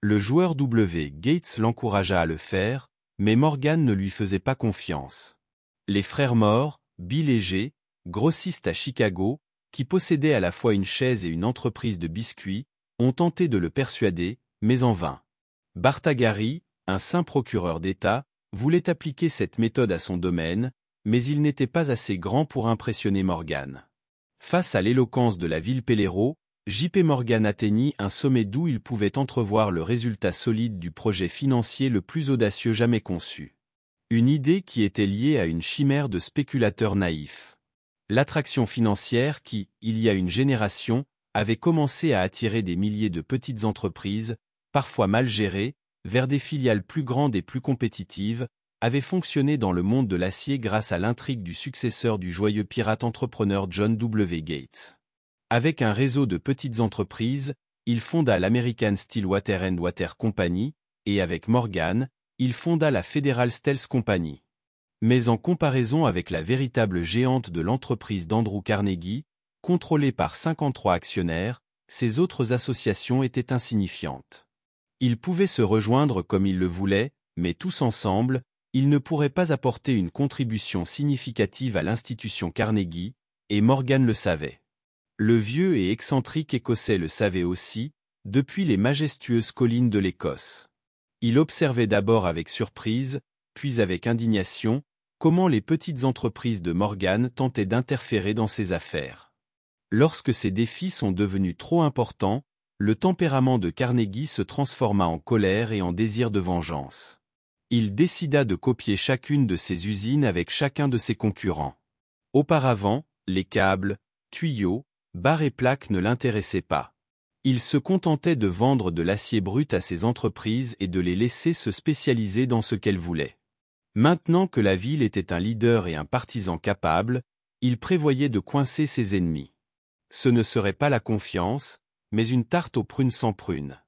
Le joueur W. Gates l'encouragea à le faire, mais Morgan ne lui faisait pas confiance. Les frères morts, Bill et grossistes à Chicago, qui possédaient à la fois une chaise et une entreprise de biscuits, ont tenté de le persuader, mais en vain. Bartagari, un saint procureur d'État, voulait appliquer cette méthode à son domaine, mais il n'était pas assez grand pour impressionner Morgan. Face à l'éloquence de la ville Pellero, JP Morgan atteignit un sommet d'où il pouvait entrevoir le résultat solide du projet financier le plus audacieux jamais conçu. Une idée qui était liée à une chimère de spéculateurs naïfs. L'attraction financière qui, il y a une génération, avait commencé à attirer des milliers de petites entreprises, parfois mal gérées, vers des filiales plus grandes et plus compétitives, avait fonctionné dans le monde de l'acier grâce à l'intrigue du successeur du joyeux pirate entrepreneur John W. Gates. Avec un réseau de petites entreprises, il fonda l'American Steel Water and Water Company, et avec Morgan, il fonda la Federal Stealth Company. Mais en comparaison avec la véritable géante de l'entreprise d'Andrew Carnegie, contrôlée par 53 actionnaires, ces autres associations étaient insignifiantes. Ils pouvaient se rejoindre comme ils le voulaient, mais tous ensemble, ils ne pourraient pas apporter une contribution significative à l'institution Carnegie, et Morgan le savait. Le vieux et excentrique Écossais le savait aussi, depuis les majestueuses collines de l'Écosse. Il observait d'abord avec surprise, puis avec indignation, comment les petites entreprises de Morgan tentaient d'interférer dans ses affaires. Lorsque ces défis sont devenus trop importants, le tempérament de Carnegie se transforma en colère et en désir de vengeance. Il décida de copier chacune de ses usines avec chacun de ses concurrents. Auparavant, les câbles, tuyaux, barres et plaques ne l'intéressaient pas. Il se contentait de vendre de l'acier brut à ses entreprises et de les laisser se spécialiser dans ce qu'elles voulaient. Maintenant que la ville était un leader et un partisan capable, il prévoyait de coincer ses ennemis. Ce ne serait pas la confiance, mais une tarte aux prunes sans prunes.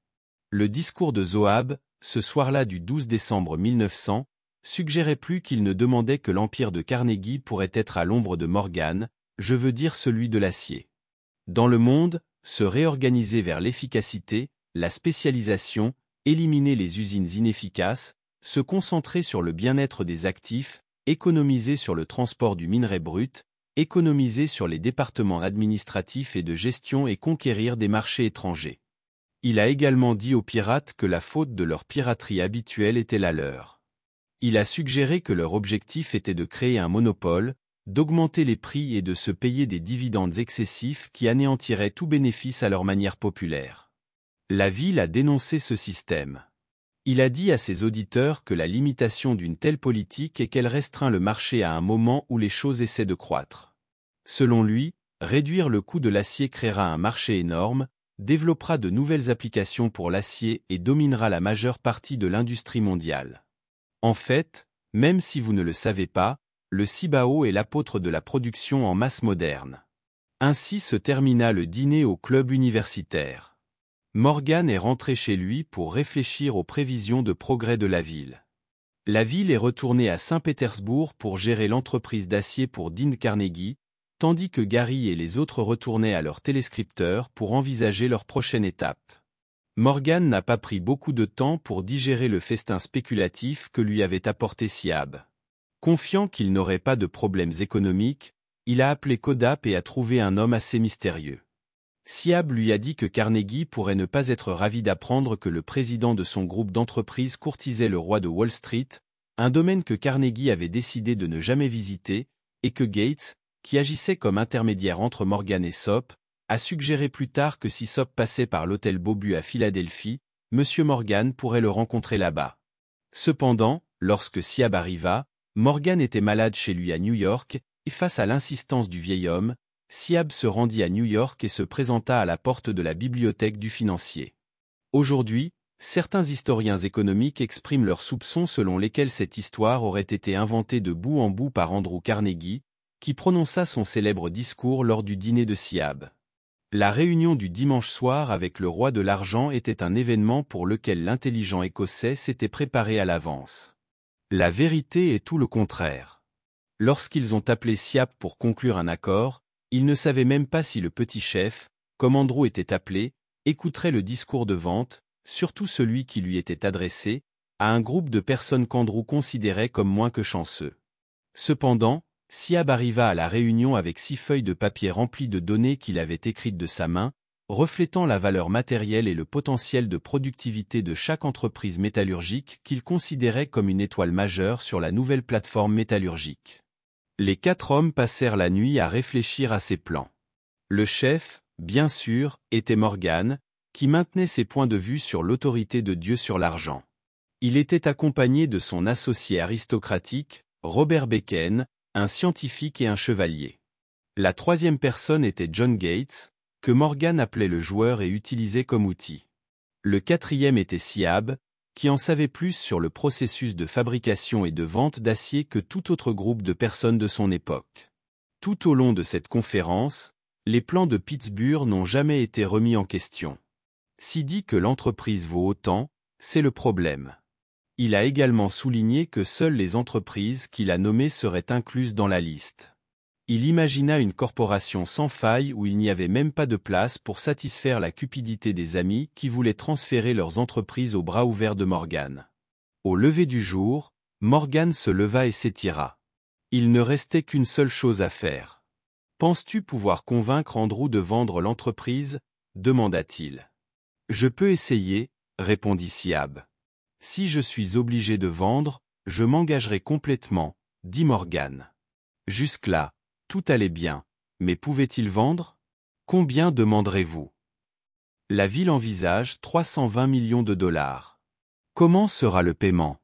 Le discours de Zoab, ce soir-là du 12 décembre 1900, suggérait plus qu'il ne demandait que l'empire de Carnegie pourrait être à l'ombre de Morgan, je veux dire celui de l'acier. Dans le monde, se réorganiser vers l'efficacité, la spécialisation, éliminer les usines inefficaces, se concentrer sur le bien-être des actifs, économiser sur le transport du minerai brut, économiser sur les départements administratifs et de gestion et conquérir des marchés étrangers. Il a également dit aux pirates que la faute de leur piraterie habituelle était la leur. Il a suggéré que leur objectif était de créer un monopole, d'augmenter les prix et de se payer des dividendes excessifs qui anéantiraient tout bénéfice à leur manière populaire. La ville a dénoncé ce système. Il a dit à ses auditeurs que la limitation d'une telle politique est qu'elle restreint le marché à un moment où les choses essaient de croître. Selon lui, réduire le coût de l'acier créera un marché énorme, développera de nouvelles applications pour l'acier et dominera la majeure partie de l'industrie mondiale. En fait, même si vous ne le savez pas, le Cibao est l'apôtre de la production en masse moderne. Ainsi se termina le dîner au club universitaire. Morgan est rentré chez lui pour réfléchir aux prévisions de progrès de la ville. La ville est retournée à Saint-Pétersbourg pour gérer l'entreprise d'acier pour Dean Carnegie, tandis que Gary et les autres retournaient à leur téléscripteur pour envisager leur prochaine étape. Morgan n'a pas pris beaucoup de temps pour digérer le festin spéculatif que lui avait apporté Siab. Confiant qu'il n'aurait pas de problèmes économiques, il a appelé Kodap et a trouvé un homme assez mystérieux. Siab lui a dit que Carnegie pourrait ne pas être ravi d'apprendre que le président de son groupe d'entreprises courtisait le roi de Wall Street, un domaine que Carnegie avait décidé de ne jamais visiter, et que Gates, qui agissait comme intermédiaire entre Morgan et Sop, a suggéré plus tard que si Sop passait par l'hôtel Bobu à Philadelphie, M. Morgan pourrait le rencontrer là-bas. Cependant, lorsque Siab arriva, Morgan était malade chez lui à New York, et face à l'insistance du vieil homme, Siab se rendit à New York et se présenta à la porte de la bibliothèque du financier. Aujourd'hui, certains historiens économiques expriment leurs soupçons selon lesquels cette histoire aurait été inventée de bout en bout par Andrew Carnegie, qui prononça son célèbre discours lors du dîner de Siab. La réunion du dimanche soir avec le roi de l'argent était un événement pour lequel l'intelligent écossais s'était préparé à l'avance. La vérité est tout le contraire. Lorsqu'ils ont appelé Siab pour conclure un accord, il ne savait même pas si le petit chef, comme Andrew était appelé, écouterait le discours de vente, surtout celui qui lui était adressé, à un groupe de personnes qu'Andrew considérait comme moins que chanceux. Cependant, Siab arriva à la réunion avec six feuilles de papier remplies de données qu'il avait écrites de sa main, reflétant la valeur matérielle et le potentiel de productivité de chaque entreprise métallurgique qu'il considérait comme une étoile majeure sur la nouvelle plateforme métallurgique. Les quatre hommes passèrent la nuit à réfléchir à ses plans. Le chef, bien sûr, était Morgan, qui maintenait ses points de vue sur l'autorité de Dieu sur l'argent. Il était accompagné de son associé aristocratique, Robert Bacon, un scientifique et un chevalier. La troisième personne était John Gates, que Morgan appelait le joueur et utilisait comme outil. Le quatrième était Siab, qui en savait plus sur le processus de fabrication et de vente d'acier que tout autre groupe de personnes de son époque. Tout au long de cette conférence, les plans de Pittsburgh n'ont jamais été remis en question. Si dit que l'entreprise vaut autant, c'est le problème. Il a également souligné que seules les entreprises qu'il a nommées seraient incluses dans la liste. Il imagina une corporation sans faille où il n'y avait même pas de place pour satisfaire la cupidité des amis qui voulaient transférer leurs entreprises au bras ouvert de Morgan. Au lever du jour, Morgan se leva et s'étira. Il ne restait qu'une seule chose à faire. Penses-tu pouvoir convaincre Andrew de vendre l'entreprise demanda-t-il. Je peux essayer, répondit Siab. Si je suis obligé de vendre, je m'engagerai complètement, dit Morgan. Jusque-là, tout allait bien. Mais pouvait-il vendre Combien demanderez-vous La ville envisage 320 millions de dollars. Comment sera le paiement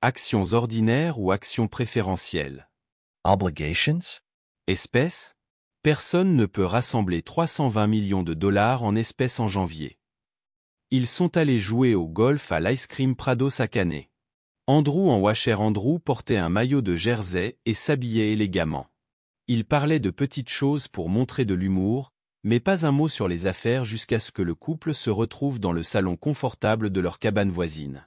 Actions ordinaires ou actions préférentielles Obligations Espèces Personne ne peut rassembler 320 millions de dollars en espèces en janvier. Ils sont allés jouer au golf à l'Ice Cream Prado année. Andrew en Washer Andrew portait un maillot de jersey et s'habillait élégamment. Il parlait de petites choses pour montrer de l'humour, mais pas un mot sur les affaires jusqu'à ce que le couple se retrouve dans le salon confortable de leur cabane voisine.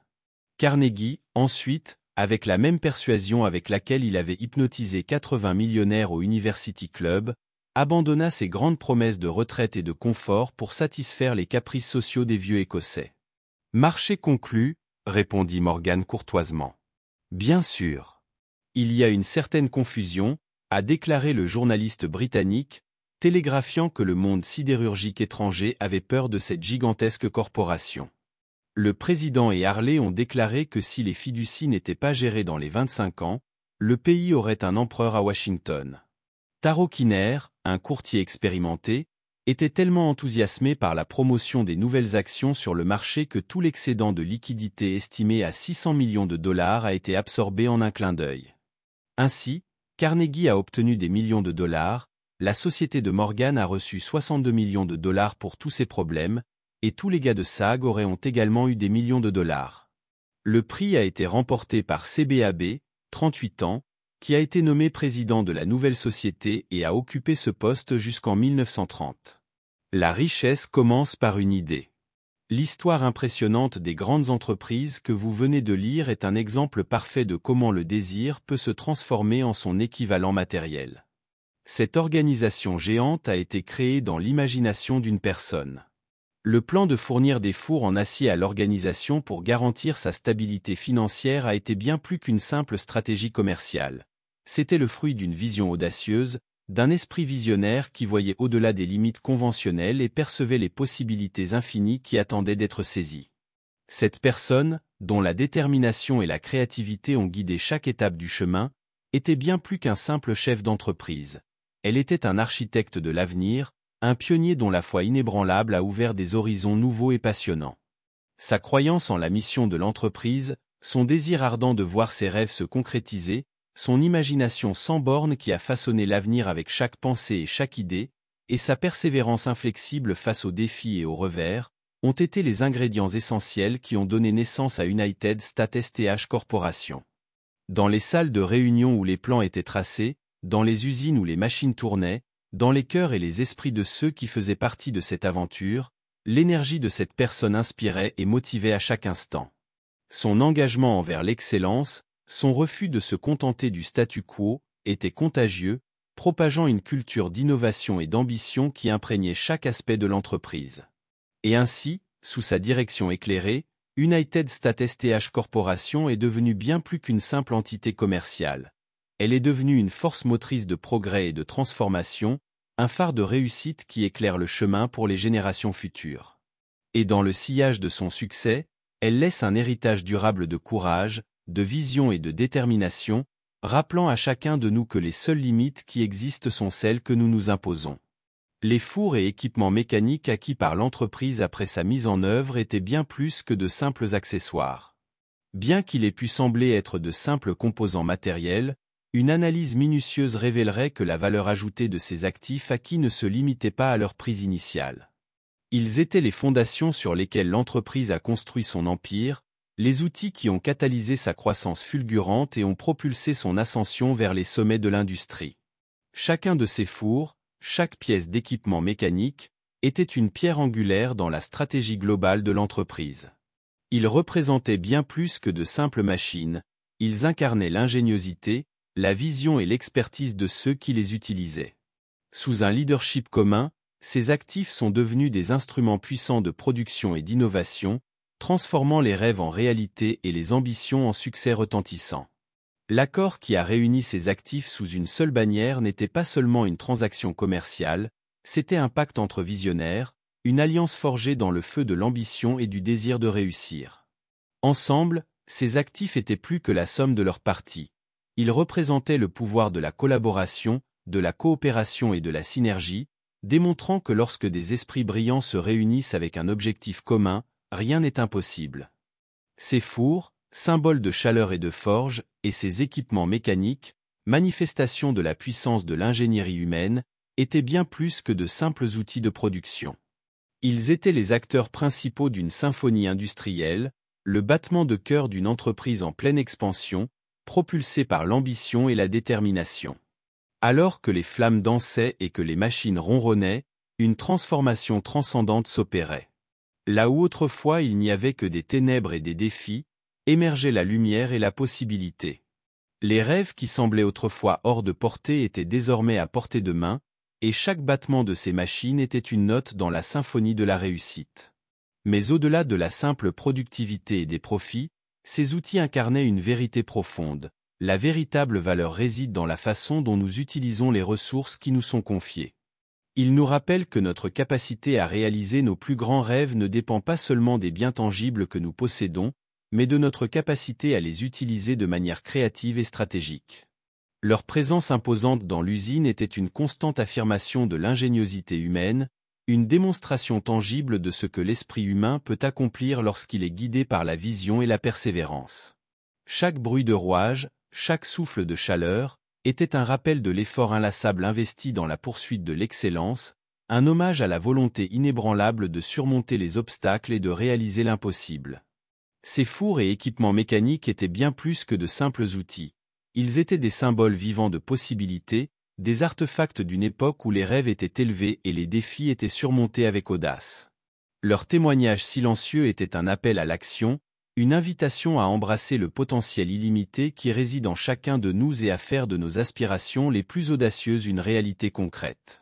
Carnegie, ensuite, avec la même persuasion avec laquelle il avait hypnotisé 80 millionnaires au University Club, abandonna ses grandes promesses de retraite et de confort pour satisfaire les caprices sociaux des vieux écossais. Marché conclu, répondit Morgan courtoisement. Bien sûr. Il y a une certaine confusion, a déclaré le journaliste britannique, télégraphiant que le monde sidérurgique étranger avait peur de cette gigantesque corporation. Le président et Harley ont déclaré que si les fiducies n'étaient pas gérées dans les 25 ans, le pays aurait un empereur à Washington. Taro Kinner, un courtier expérimenté, était tellement enthousiasmé par la promotion des nouvelles actions sur le marché que tout l'excédent de liquidité estimé à 600 millions de dollars a été absorbé en un clin d'œil. Ainsi, Carnegie a obtenu des millions de dollars, la société de Morgan a reçu 62 millions de dollars pour tous ses problèmes, et tous les gars de SAG auraient ont également eu des millions de dollars. Le prix a été remporté par CBAB, 38 ans, qui a été nommé président de la nouvelle société et a occupé ce poste jusqu'en 1930. La richesse commence par une idée. L'histoire impressionnante des grandes entreprises que vous venez de lire est un exemple parfait de comment le désir peut se transformer en son équivalent matériel. Cette organisation géante a été créée dans l'imagination d'une personne. Le plan de fournir des fours en acier à l'organisation pour garantir sa stabilité financière a été bien plus qu'une simple stratégie commerciale. C'était le fruit d'une vision audacieuse, d'un esprit visionnaire qui voyait au-delà des limites conventionnelles et percevait les possibilités infinies qui attendaient d'être saisies. Cette personne, dont la détermination et la créativité ont guidé chaque étape du chemin, était bien plus qu'un simple chef d'entreprise. Elle était un architecte de l'avenir, un pionnier dont la foi inébranlable a ouvert des horizons nouveaux et passionnants. Sa croyance en la mission de l'entreprise, son désir ardent de voir ses rêves se concrétiser, son imagination sans borne qui a façonné l'avenir avec chaque pensée et chaque idée, et sa persévérance inflexible face aux défis et aux revers, ont été les ingrédients essentiels qui ont donné naissance à United States STH Corporation. Dans les salles de réunion où les plans étaient tracés, dans les usines où les machines tournaient, dans les cœurs et les esprits de ceux qui faisaient partie de cette aventure, l'énergie de cette personne inspirait et motivait à chaque instant. Son engagement envers l'excellence, son refus de se contenter du statu quo était contagieux, propageant une culture d'innovation et d'ambition qui imprégnait chaque aspect de l'entreprise. Et ainsi, sous sa direction éclairée, United States STH Corporation est devenue bien plus qu'une simple entité commerciale. Elle est devenue une force motrice de progrès et de transformation, un phare de réussite qui éclaire le chemin pour les générations futures. Et dans le sillage de son succès, elle laisse un héritage durable de courage, de vision et de détermination, rappelant à chacun de nous que les seules limites qui existent sont celles que nous nous imposons. Les fours et équipements mécaniques acquis par l'entreprise après sa mise en œuvre étaient bien plus que de simples accessoires. Bien qu'il ait pu sembler être de simples composants matériels, une analyse minutieuse révélerait que la valeur ajoutée de ces actifs acquis ne se limitait pas à leur prise initiale. Ils étaient les fondations sur lesquelles l'entreprise a construit son empire, les outils qui ont catalysé sa croissance fulgurante et ont propulsé son ascension vers les sommets de l'industrie. Chacun de ces fours, chaque pièce d'équipement mécanique, était une pierre angulaire dans la stratégie globale de l'entreprise. Ils représentaient bien plus que de simples machines, ils incarnaient l'ingéniosité, la vision et l'expertise de ceux qui les utilisaient. Sous un leadership commun, ces actifs sont devenus des instruments puissants de production et d'innovation, transformant les rêves en réalité et les ambitions en succès retentissants, L'accord qui a réuni ces actifs sous une seule bannière n'était pas seulement une transaction commerciale, c'était un pacte entre visionnaires, une alliance forgée dans le feu de l'ambition et du désir de réussir. Ensemble, ces actifs étaient plus que la somme de leurs parties. Ils représentaient le pouvoir de la collaboration, de la coopération et de la synergie, démontrant que lorsque des esprits brillants se réunissent avec un objectif commun, rien n'est impossible. Ces fours, symboles de chaleur et de forge, et ces équipements mécaniques, manifestation de la puissance de l'ingénierie humaine, étaient bien plus que de simples outils de production. Ils étaient les acteurs principaux d'une symphonie industrielle, le battement de cœur d'une entreprise en pleine expansion, propulsée par l'ambition et la détermination. Alors que les flammes dansaient et que les machines ronronnaient, une transformation transcendante s'opérait. Là où autrefois il n'y avait que des ténèbres et des défis, émergeait la lumière et la possibilité. Les rêves qui semblaient autrefois hors de portée étaient désormais à portée de main, et chaque battement de ces machines était une note dans la symphonie de la réussite. Mais au-delà de la simple productivité et des profits, ces outils incarnaient une vérité profonde. La véritable valeur réside dans la façon dont nous utilisons les ressources qui nous sont confiées il nous rappelle que notre capacité à réaliser nos plus grands rêves ne dépend pas seulement des biens tangibles que nous possédons, mais de notre capacité à les utiliser de manière créative et stratégique. Leur présence imposante dans l'usine était une constante affirmation de l'ingéniosité humaine, une démonstration tangible de ce que l'esprit humain peut accomplir lorsqu'il est guidé par la vision et la persévérance. Chaque bruit de rouage, chaque souffle de chaleur, était un rappel de l'effort inlassable investi dans la poursuite de l'excellence, un hommage à la volonté inébranlable de surmonter les obstacles et de réaliser l'impossible. Ces fours et équipements mécaniques étaient bien plus que de simples outils. Ils étaient des symboles vivants de possibilités, des artefacts d'une époque où les rêves étaient élevés et les défis étaient surmontés avec audace. Leur témoignage silencieux était un appel à l'action, une invitation à embrasser le potentiel illimité qui réside en chacun de nous et à faire de nos aspirations les plus audacieuses une réalité concrète.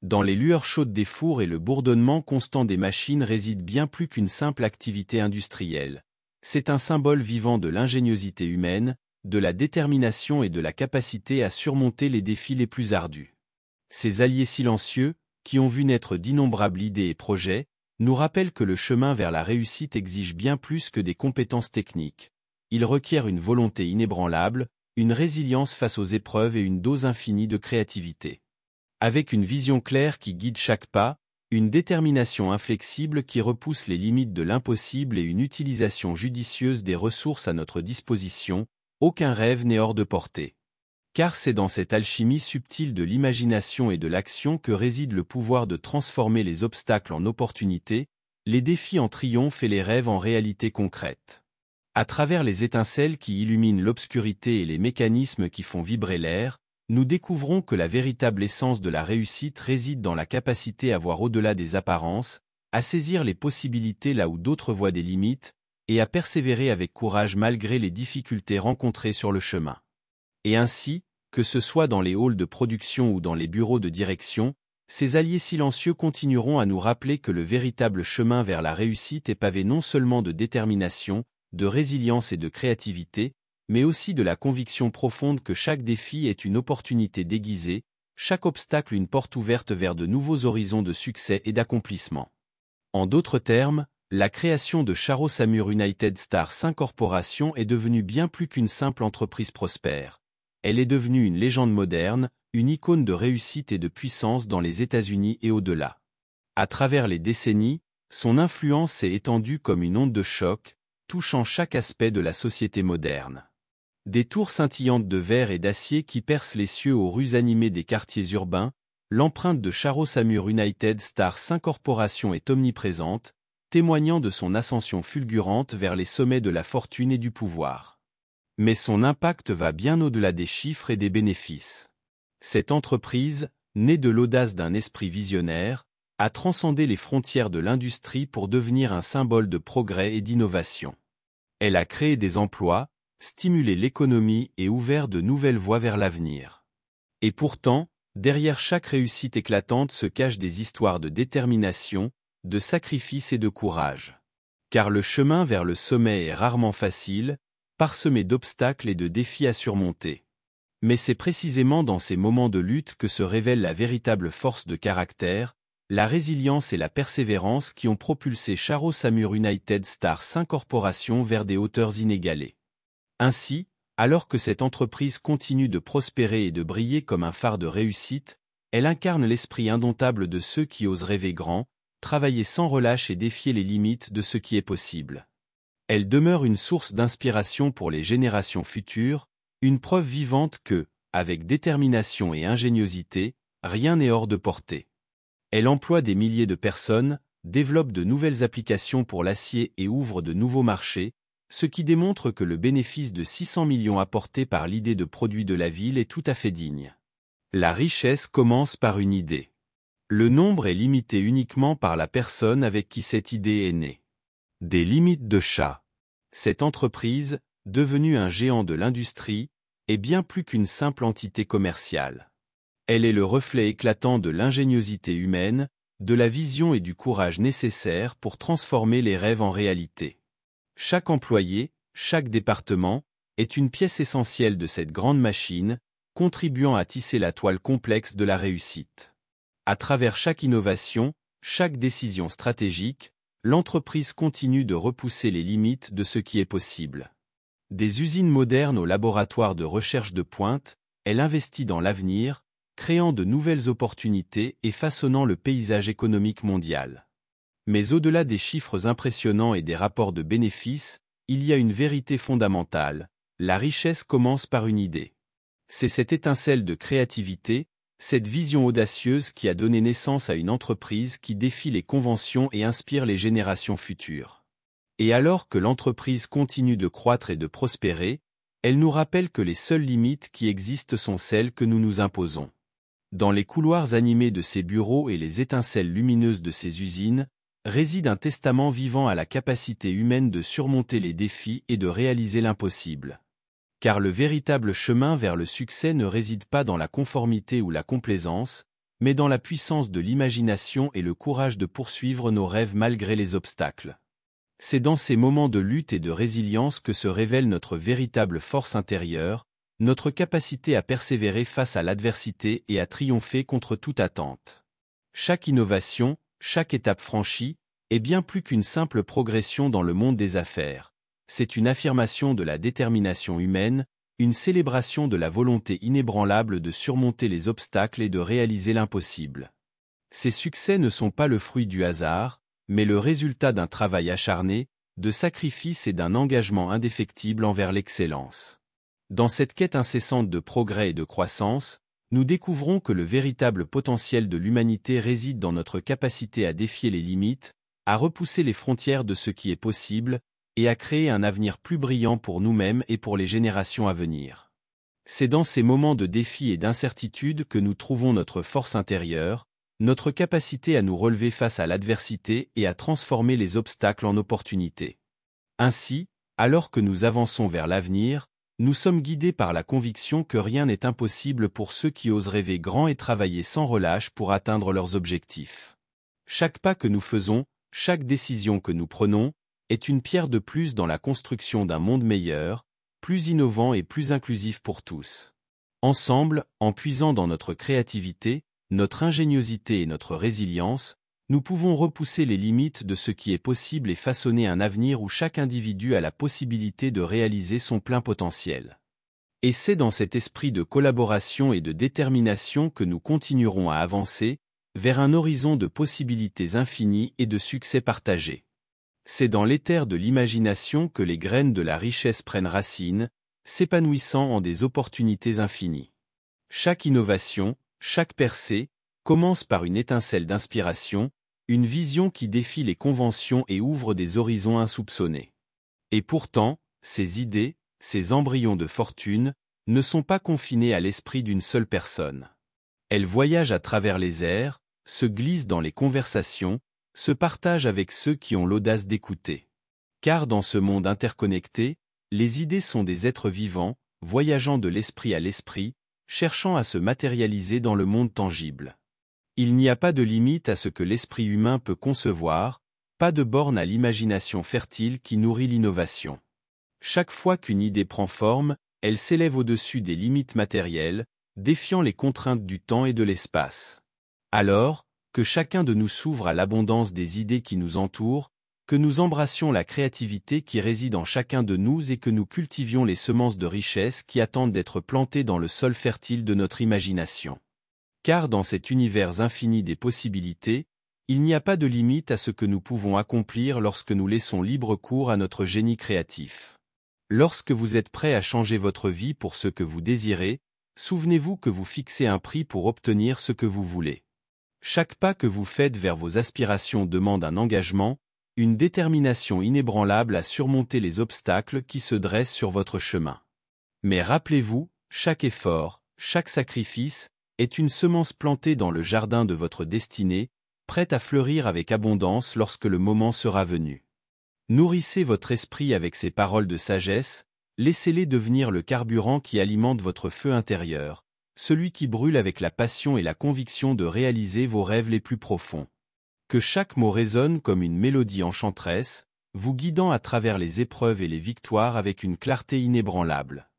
Dans les lueurs chaudes des fours et le bourdonnement constant des machines réside bien plus qu'une simple activité industrielle. C'est un symbole vivant de l'ingéniosité humaine, de la détermination et de la capacité à surmonter les défis les plus ardus. Ces alliés silencieux, qui ont vu naître d'innombrables idées et projets, nous rappelle que le chemin vers la réussite exige bien plus que des compétences techniques. Il requiert une volonté inébranlable, une résilience face aux épreuves et une dose infinie de créativité. Avec une vision claire qui guide chaque pas, une détermination inflexible qui repousse les limites de l'impossible et une utilisation judicieuse des ressources à notre disposition, aucun rêve n'est hors de portée car c'est dans cette alchimie subtile de l'imagination et de l'action que réside le pouvoir de transformer les obstacles en opportunités, les défis en triomphe et les rêves en réalité concrète. À travers les étincelles qui illuminent l'obscurité et les mécanismes qui font vibrer l'air, nous découvrons que la véritable essence de la réussite réside dans la capacité à voir au-delà des apparences, à saisir les possibilités là où d'autres voient des limites, et à persévérer avec courage malgré les difficultés rencontrées sur le chemin. Et ainsi, que ce soit dans les halls de production ou dans les bureaux de direction, ces alliés silencieux continueront à nous rappeler que le véritable chemin vers la réussite est pavé non seulement de détermination, de résilience et de créativité, mais aussi de la conviction profonde que chaque défi est une opportunité déguisée, chaque obstacle une porte ouverte vers de nouveaux horizons de succès et d'accomplissement. En d'autres termes, la création de Charo Samur United Stars Incorporation est devenue bien plus qu'une simple entreprise prospère elle est devenue une légende moderne, une icône de réussite et de puissance dans les États-Unis et au-delà. À travers les décennies, son influence s'est étendue comme une onde de choc, touchant chaque aspect de la société moderne. Des tours scintillantes de verre et d'acier qui percent les cieux aux rues animées des quartiers urbains, l'empreinte de Charo Samur United Stars Incorporation est omniprésente, témoignant de son ascension fulgurante vers les sommets de la fortune et du pouvoir mais son impact va bien au-delà des chiffres et des bénéfices. Cette entreprise, née de l'audace d'un esprit visionnaire, a transcendé les frontières de l'industrie pour devenir un symbole de progrès et d'innovation. Elle a créé des emplois, stimulé l'économie et ouvert de nouvelles voies vers l'avenir. Et pourtant, derrière chaque réussite éclatante se cachent des histoires de détermination, de sacrifice et de courage. Car le chemin vers le sommet est rarement facile, parsemé d'obstacles et de défis à surmonter. Mais c'est précisément dans ces moments de lutte que se révèle la véritable force de caractère, la résilience et la persévérance qui ont propulsé Charo Samur United Star Sincorporation vers des hauteurs inégalées. Ainsi, alors que cette entreprise continue de prospérer et de briller comme un phare de réussite, elle incarne l'esprit indomptable de ceux qui osent rêver grand, travailler sans relâche et défier les limites de ce qui est possible elle demeure une source d'inspiration pour les générations futures, une preuve vivante que, avec détermination et ingéniosité, rien n'est hors de portée. Elle emploie des milliers de personnes, développe de nouvelles applications pour l'acier et ouvre de nouveaux marchés, ce qui démontre que le bénéfice de 600 millions apporté par l'idée de produit de la ville est tout à fait digne. La richesse commence par une idée. Le nombre est limité uniquement par la personne avec qui cette idée est née. Des limites de chat. Cette entreprise, devenue un géant de l'industrie, est bien plus qu'une simple entité commerciale. Elle est le reflet éclatant de l'ingéniosité humaine, de la vision et du courage nécessaires pour transformer les rêves en réalité. Chaque employé, chaque département, est une pièce essentielle de cette grande machine, contribuant à tisser la toile complexe de la réussite. À travers chaque innovation, chaque décision stratégique, l'entreprise continue de repousser les limites de ce qui est possible. Des usines modernes aux laboratoires de recherche de pointe, elle investit dans l'avenir, créant de nouvelles opportunités et façonnant le paysage économique mondial. Mais au-delà des chiffres impressionnants et des rapports de bénéfices, il y a une vérité fondamentale, la richesse commence par une idée. C'est cette étincelle de créativité, cette vision audacieuse qui a donné naissance à une entreprise qui défie les conventions et inspire les générations futures. Et alors que l'entreprise continue de croître et de prospérer, elle nous rappelle que les seules limites qui existent sont celles que nous nous imposons. Dans les couloirs animés de ses bureaux et les étincelles lumineuses de ses usines, réside un testament vivant à la capacité humaine de surmonter les défis et de réaliser l'impossible car le véritable chemin vers le succès ne réside pas dans la conformité ou la complaisance, mais dans la puissance de l'imagination et le courage de poursuivre nos rêves malgré les obstacles. C'est dans ces moments de lutte et de résilience que se révèle notre véritable force intérieure, notre capacité à persévérer face à l'adversité et à triompher contre toute attente. Chaque innovation, chaque étape franchie, est bien plus qu'une simple progression dans le monde des affaires c'est une affirmation de la détermination humaine, une célébration de la volonté inébranlable de surmonter les obstacles et de réaliser l'impossible. Ces succès ne sont pas le fruit du hasard, mais le résultat d'un travail acharné, de sacrifices et d'un engagement indéfectible envers l'excellence. Dans cette quête incessante de progrès et de croissance, nous découvrons que le véritable potentiel de l'humanité réside dans notre capacité à défier les limites, à repousser les frontières de ce qui est possible, et à créer un avenir plus brillant pour nous-mêmes et pour les générations à venir. C'est dans ces moments de défi et d'incertitude que nous trouvons notre force intérieure, notre capacité à nous relever face à l'adversité et à transformer les obstacles en opportunités. Ainsi, alors que nous avançons vers l'avenir, nous sommes guidés par la conviction que rien n'est impossible pour ceux qui osent rêver grand et travailler sans relâche pour atteindre leurs objectifs. Chaque pas que nous faisons, chaque décision que nous prenons, est une pierre de plus dans la construction d'un monde meilleur, plus innovant et plus inclusif pour tous. Ensemble, en puisant dans notre créativité, notre ingéniosité et notre résilience, nous pouvons repousser les limites de ce qui est possible et façonner un avenir où chaque individu a la possibilité de réaliser son plein potentiel. Et c'est dans cet esprit de collaboration et de détermination que nous continuerons à avancer, vers un horizon de possibilités infinies et de succès partagés. C'est dans l'éther de l'imagination que les graines de la richesse prennent racine, s'épanouissant en des opportunités infinies. Chaque innovation, chaque percée, commence par une étincelle d'inspiration, une vision qui défie les conventions et ouvre des horizons insoupçonnés. Et pourtant, ces idées, ces embryons de fortune, ne sont pas confinés à l'esprit d'une seule personne. Elles voyagent à travers les airs, se glissent dans les conversations, se partage avec ceux qui ont l'audace d'écouter. Car dans ce monde interconnecté, les idées sont des êtres vivants, voyageant de l'esprit à l'esprit, cherchant à se matérialiser dans le monde tangible. Il n'y a pas de limite à ce que l'esprit humain peut concevoir, pas de borne à l'imagination fertile qui nourrit l'innovation. Chaque fois qu'une idée prend forme, elle s'élève au-dessus des limites matérielles, défiant les contraintes du temps et de l'espace. Alors, que chacun de nous s'ouvre à l'abondance des idées qui nous entourent, que nous embrassions la créativité qui réside en chacun de nous et que nous cultivions les semences de richesse qui attendent d'être plantées dans le sol fertile de notre imagination. Car dans cet univers infini des possibilités, il n'y a pas de limite à ce que nous pouvons accomplir lorsque nous laissons libre cours à notre génie créatif. Lorsque vous êtes prêt à changer votre vie pour ce que vous désirez, souvenez-vous que vous fixez un prix pour obtenir ce que vous voulez. Chaque pas que vous faites vers vos aspirations demande un engagement, une détermination inébranlable à surmonter les obstacles qui se dressent sur votre chemin. Mais rappelez-vous, chaque effort, chaque sacrifice, est une semence plantée dans le jardin de votre destinée, prête à fleurir avec abondance lorsque le moment sera venu. Nourrissez votre esprit avec ces paroles de sagesse, laissez-les devenir le carburant qui alimente votre feu intérieur, celui qui brûle avec la passion et la conviction de réaliser vos rêves les plus profonds. Que chaque mot résonne comme une mélodie enchanteresse, vous guidant à travers les épreuves et les victoires avec une clarté inébranlable.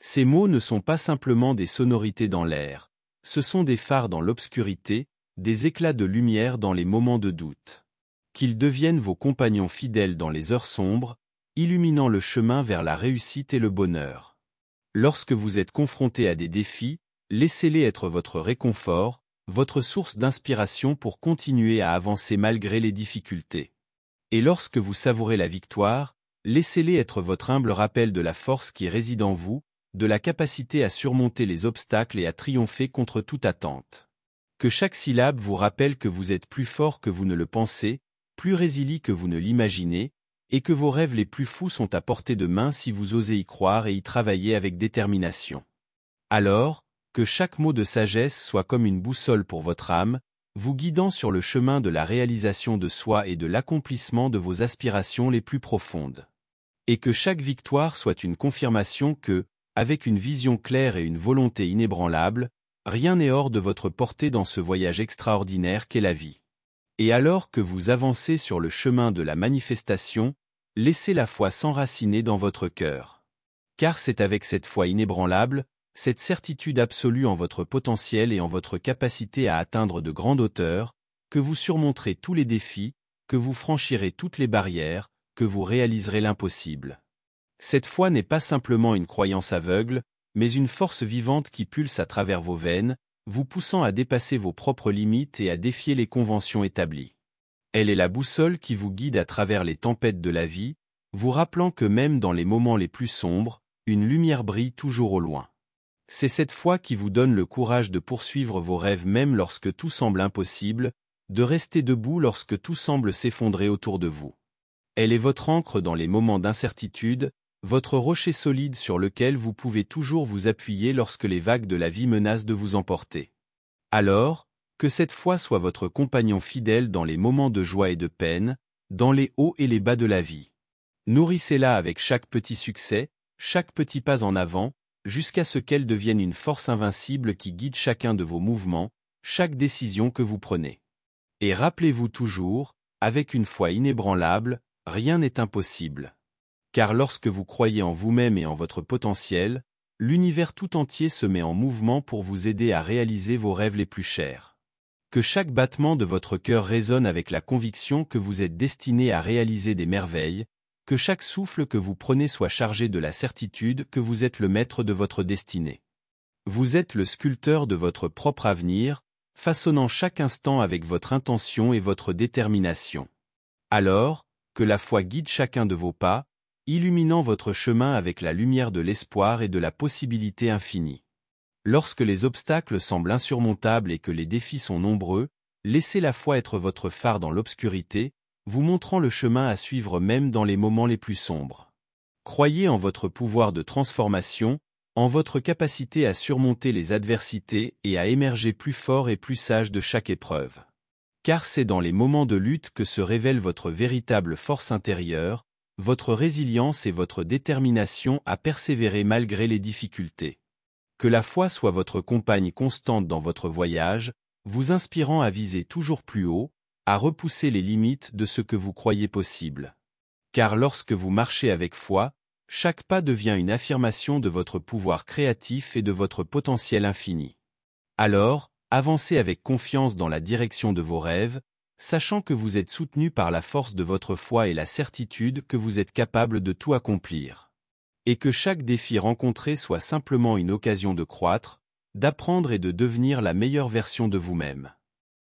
Ces mots ne sont pas simplement des sonorités dans l'air, ce sont des phares dans l'obscurité, des éclats de lumière dans les moments de doute. Qu'ils deviennent vos compagnons fidèles dans les heures sombres, illuminant le chemin vers la réussite et le bonheur. Lorsque vous êtes confronté à des défis, laissez-les être votre réconfort, votre source d'inspiration pour continuer à avancer malgré les difficultés. Et lorsque vous savourez la victoire, laissez-les être votre humble rappel de la force qui réside en vous, de la capacité à surmonter les obstacles et à triompher contre toute attente. Que chaque syllabe vous rappelle que vous êtes plus fort que vous ne le pensez, plus résilie que vous ne l'imaginez, et que vos rêves les plus fous sont à portée de main si vous osez y croire et y travailler avec détermination. Alors, que chaque mot de sagesse soit comme une boussole pour votre âme, vous guidant sur le chemin de la réalisation de soi et de l'accomplissement de vos aspirations les plus profondes. Et que chaque victoire soit une confirmation que, avec une vision claire et une volonté inébranlable, rien n'est hors de votre portée dans ce voyage extraordinaire qu'est la vie. Et alors que vous avancez sur le chemin de la manifestation, laissez la foi s'enraciner dans votre cœur. Car c'est avec cette foi inébranlable, cette certitude absolue en votre potentiel et en votre capacité à atteindre de grandes hauteurs, que vous surmonterez tous les défis, que vous franchirez toutes les barrières, que vous réaliserez l'impossible. Cette foi n'est pas simplement une croyance aveugle, mais une force vivante qui pulse à travers vos veines, vous poussant à dépasser vos propres limites et à défier les conventions établies. Elle est la boussole qui vous guide à travers les tempêtes de la vie, vous rappelant que même dans les moments les plus sombres, une lumière brille toujours au loin. C'est cette foi qui vous donne le courage de poursuivre vos rêves même lorsque tout semble impossible, de rester debout lorsque tout semble s'effondrer autour de vous. Elle est votre ancre dans les moments d'incertitude, votre rocher solide sur lequel vous pouvez toujours vous appuyer lorsque les vagues de la vie menacent de vous emporter. Alors, que cette foi soit votre compagnon fidèle dans les moments de joie et de peine, dans les hauts et les bas de la vie. Nourrissez-la avec chaque petit succès, chaque petit pas en avant, jusqu'à ce qu'elle devienne une force invincible qui guide chacun de vos mouvements, chaque décision que vous prenez. Et rappelez-vous toujours, avec une foi inébranlable, rien n'est impossible. Car lorsque vous croyez en vous-même et en votre potentiel, l'univers tout entier se met en mouvement pour vous aider à réaliser vos rêves les plus chers. Que chaque battement de votre cœur résonne avec la conviction que vous êtes destiné à réaliser des merveilles, que chaque souffle que vous prenez soit chargé de la certitude que vous êtes le maître de votre destinée. Vous êtes le sculpteur de votre propre avenir, façonnant chaque instant avec votre intention et votre détermination. Alors, que la foi guide chacun de vos pas, illuminant votre chemin avec la lumière de l'espoir et de la possibilité infinie. Lorsque les obstacles semblent insurmontables et que les défis sont nombreux, laissez la foi être votre phare dans l'obscurité, vous montrant le chemin à suivre même dans les moments les plus sombres. Croyez en votre pouvoir de transformation, en votre capacité à surmonter les adversités et à émerger plus fort et plus sage de chaque épreuve. Car c'est dans les moments de lutte que se révèle votre véritable force intérieure, votre résilience et votre détermination à persévérer malgré les difficultés. Que la foi soit votre compagne constante dans votre voyage, vous inspirant à viser toujours plus haut, à repousser les limites de ce que vous croyez possible. Car lorsque vous marchez avec foi, chaque pas devient une affirmation de votre pouvoir créatif et de votre potentiel infini. Alors, avancez avec confiance dans la direction de vos rêves, sachant que vous êtes soutenu par la force de votre foi et la certitude que vous êtes capable de tout accomplir. Et que chaque défi rencontré soit simplement une occasion de croître, d'apprendre et de devenir la meilleure version de vous-même.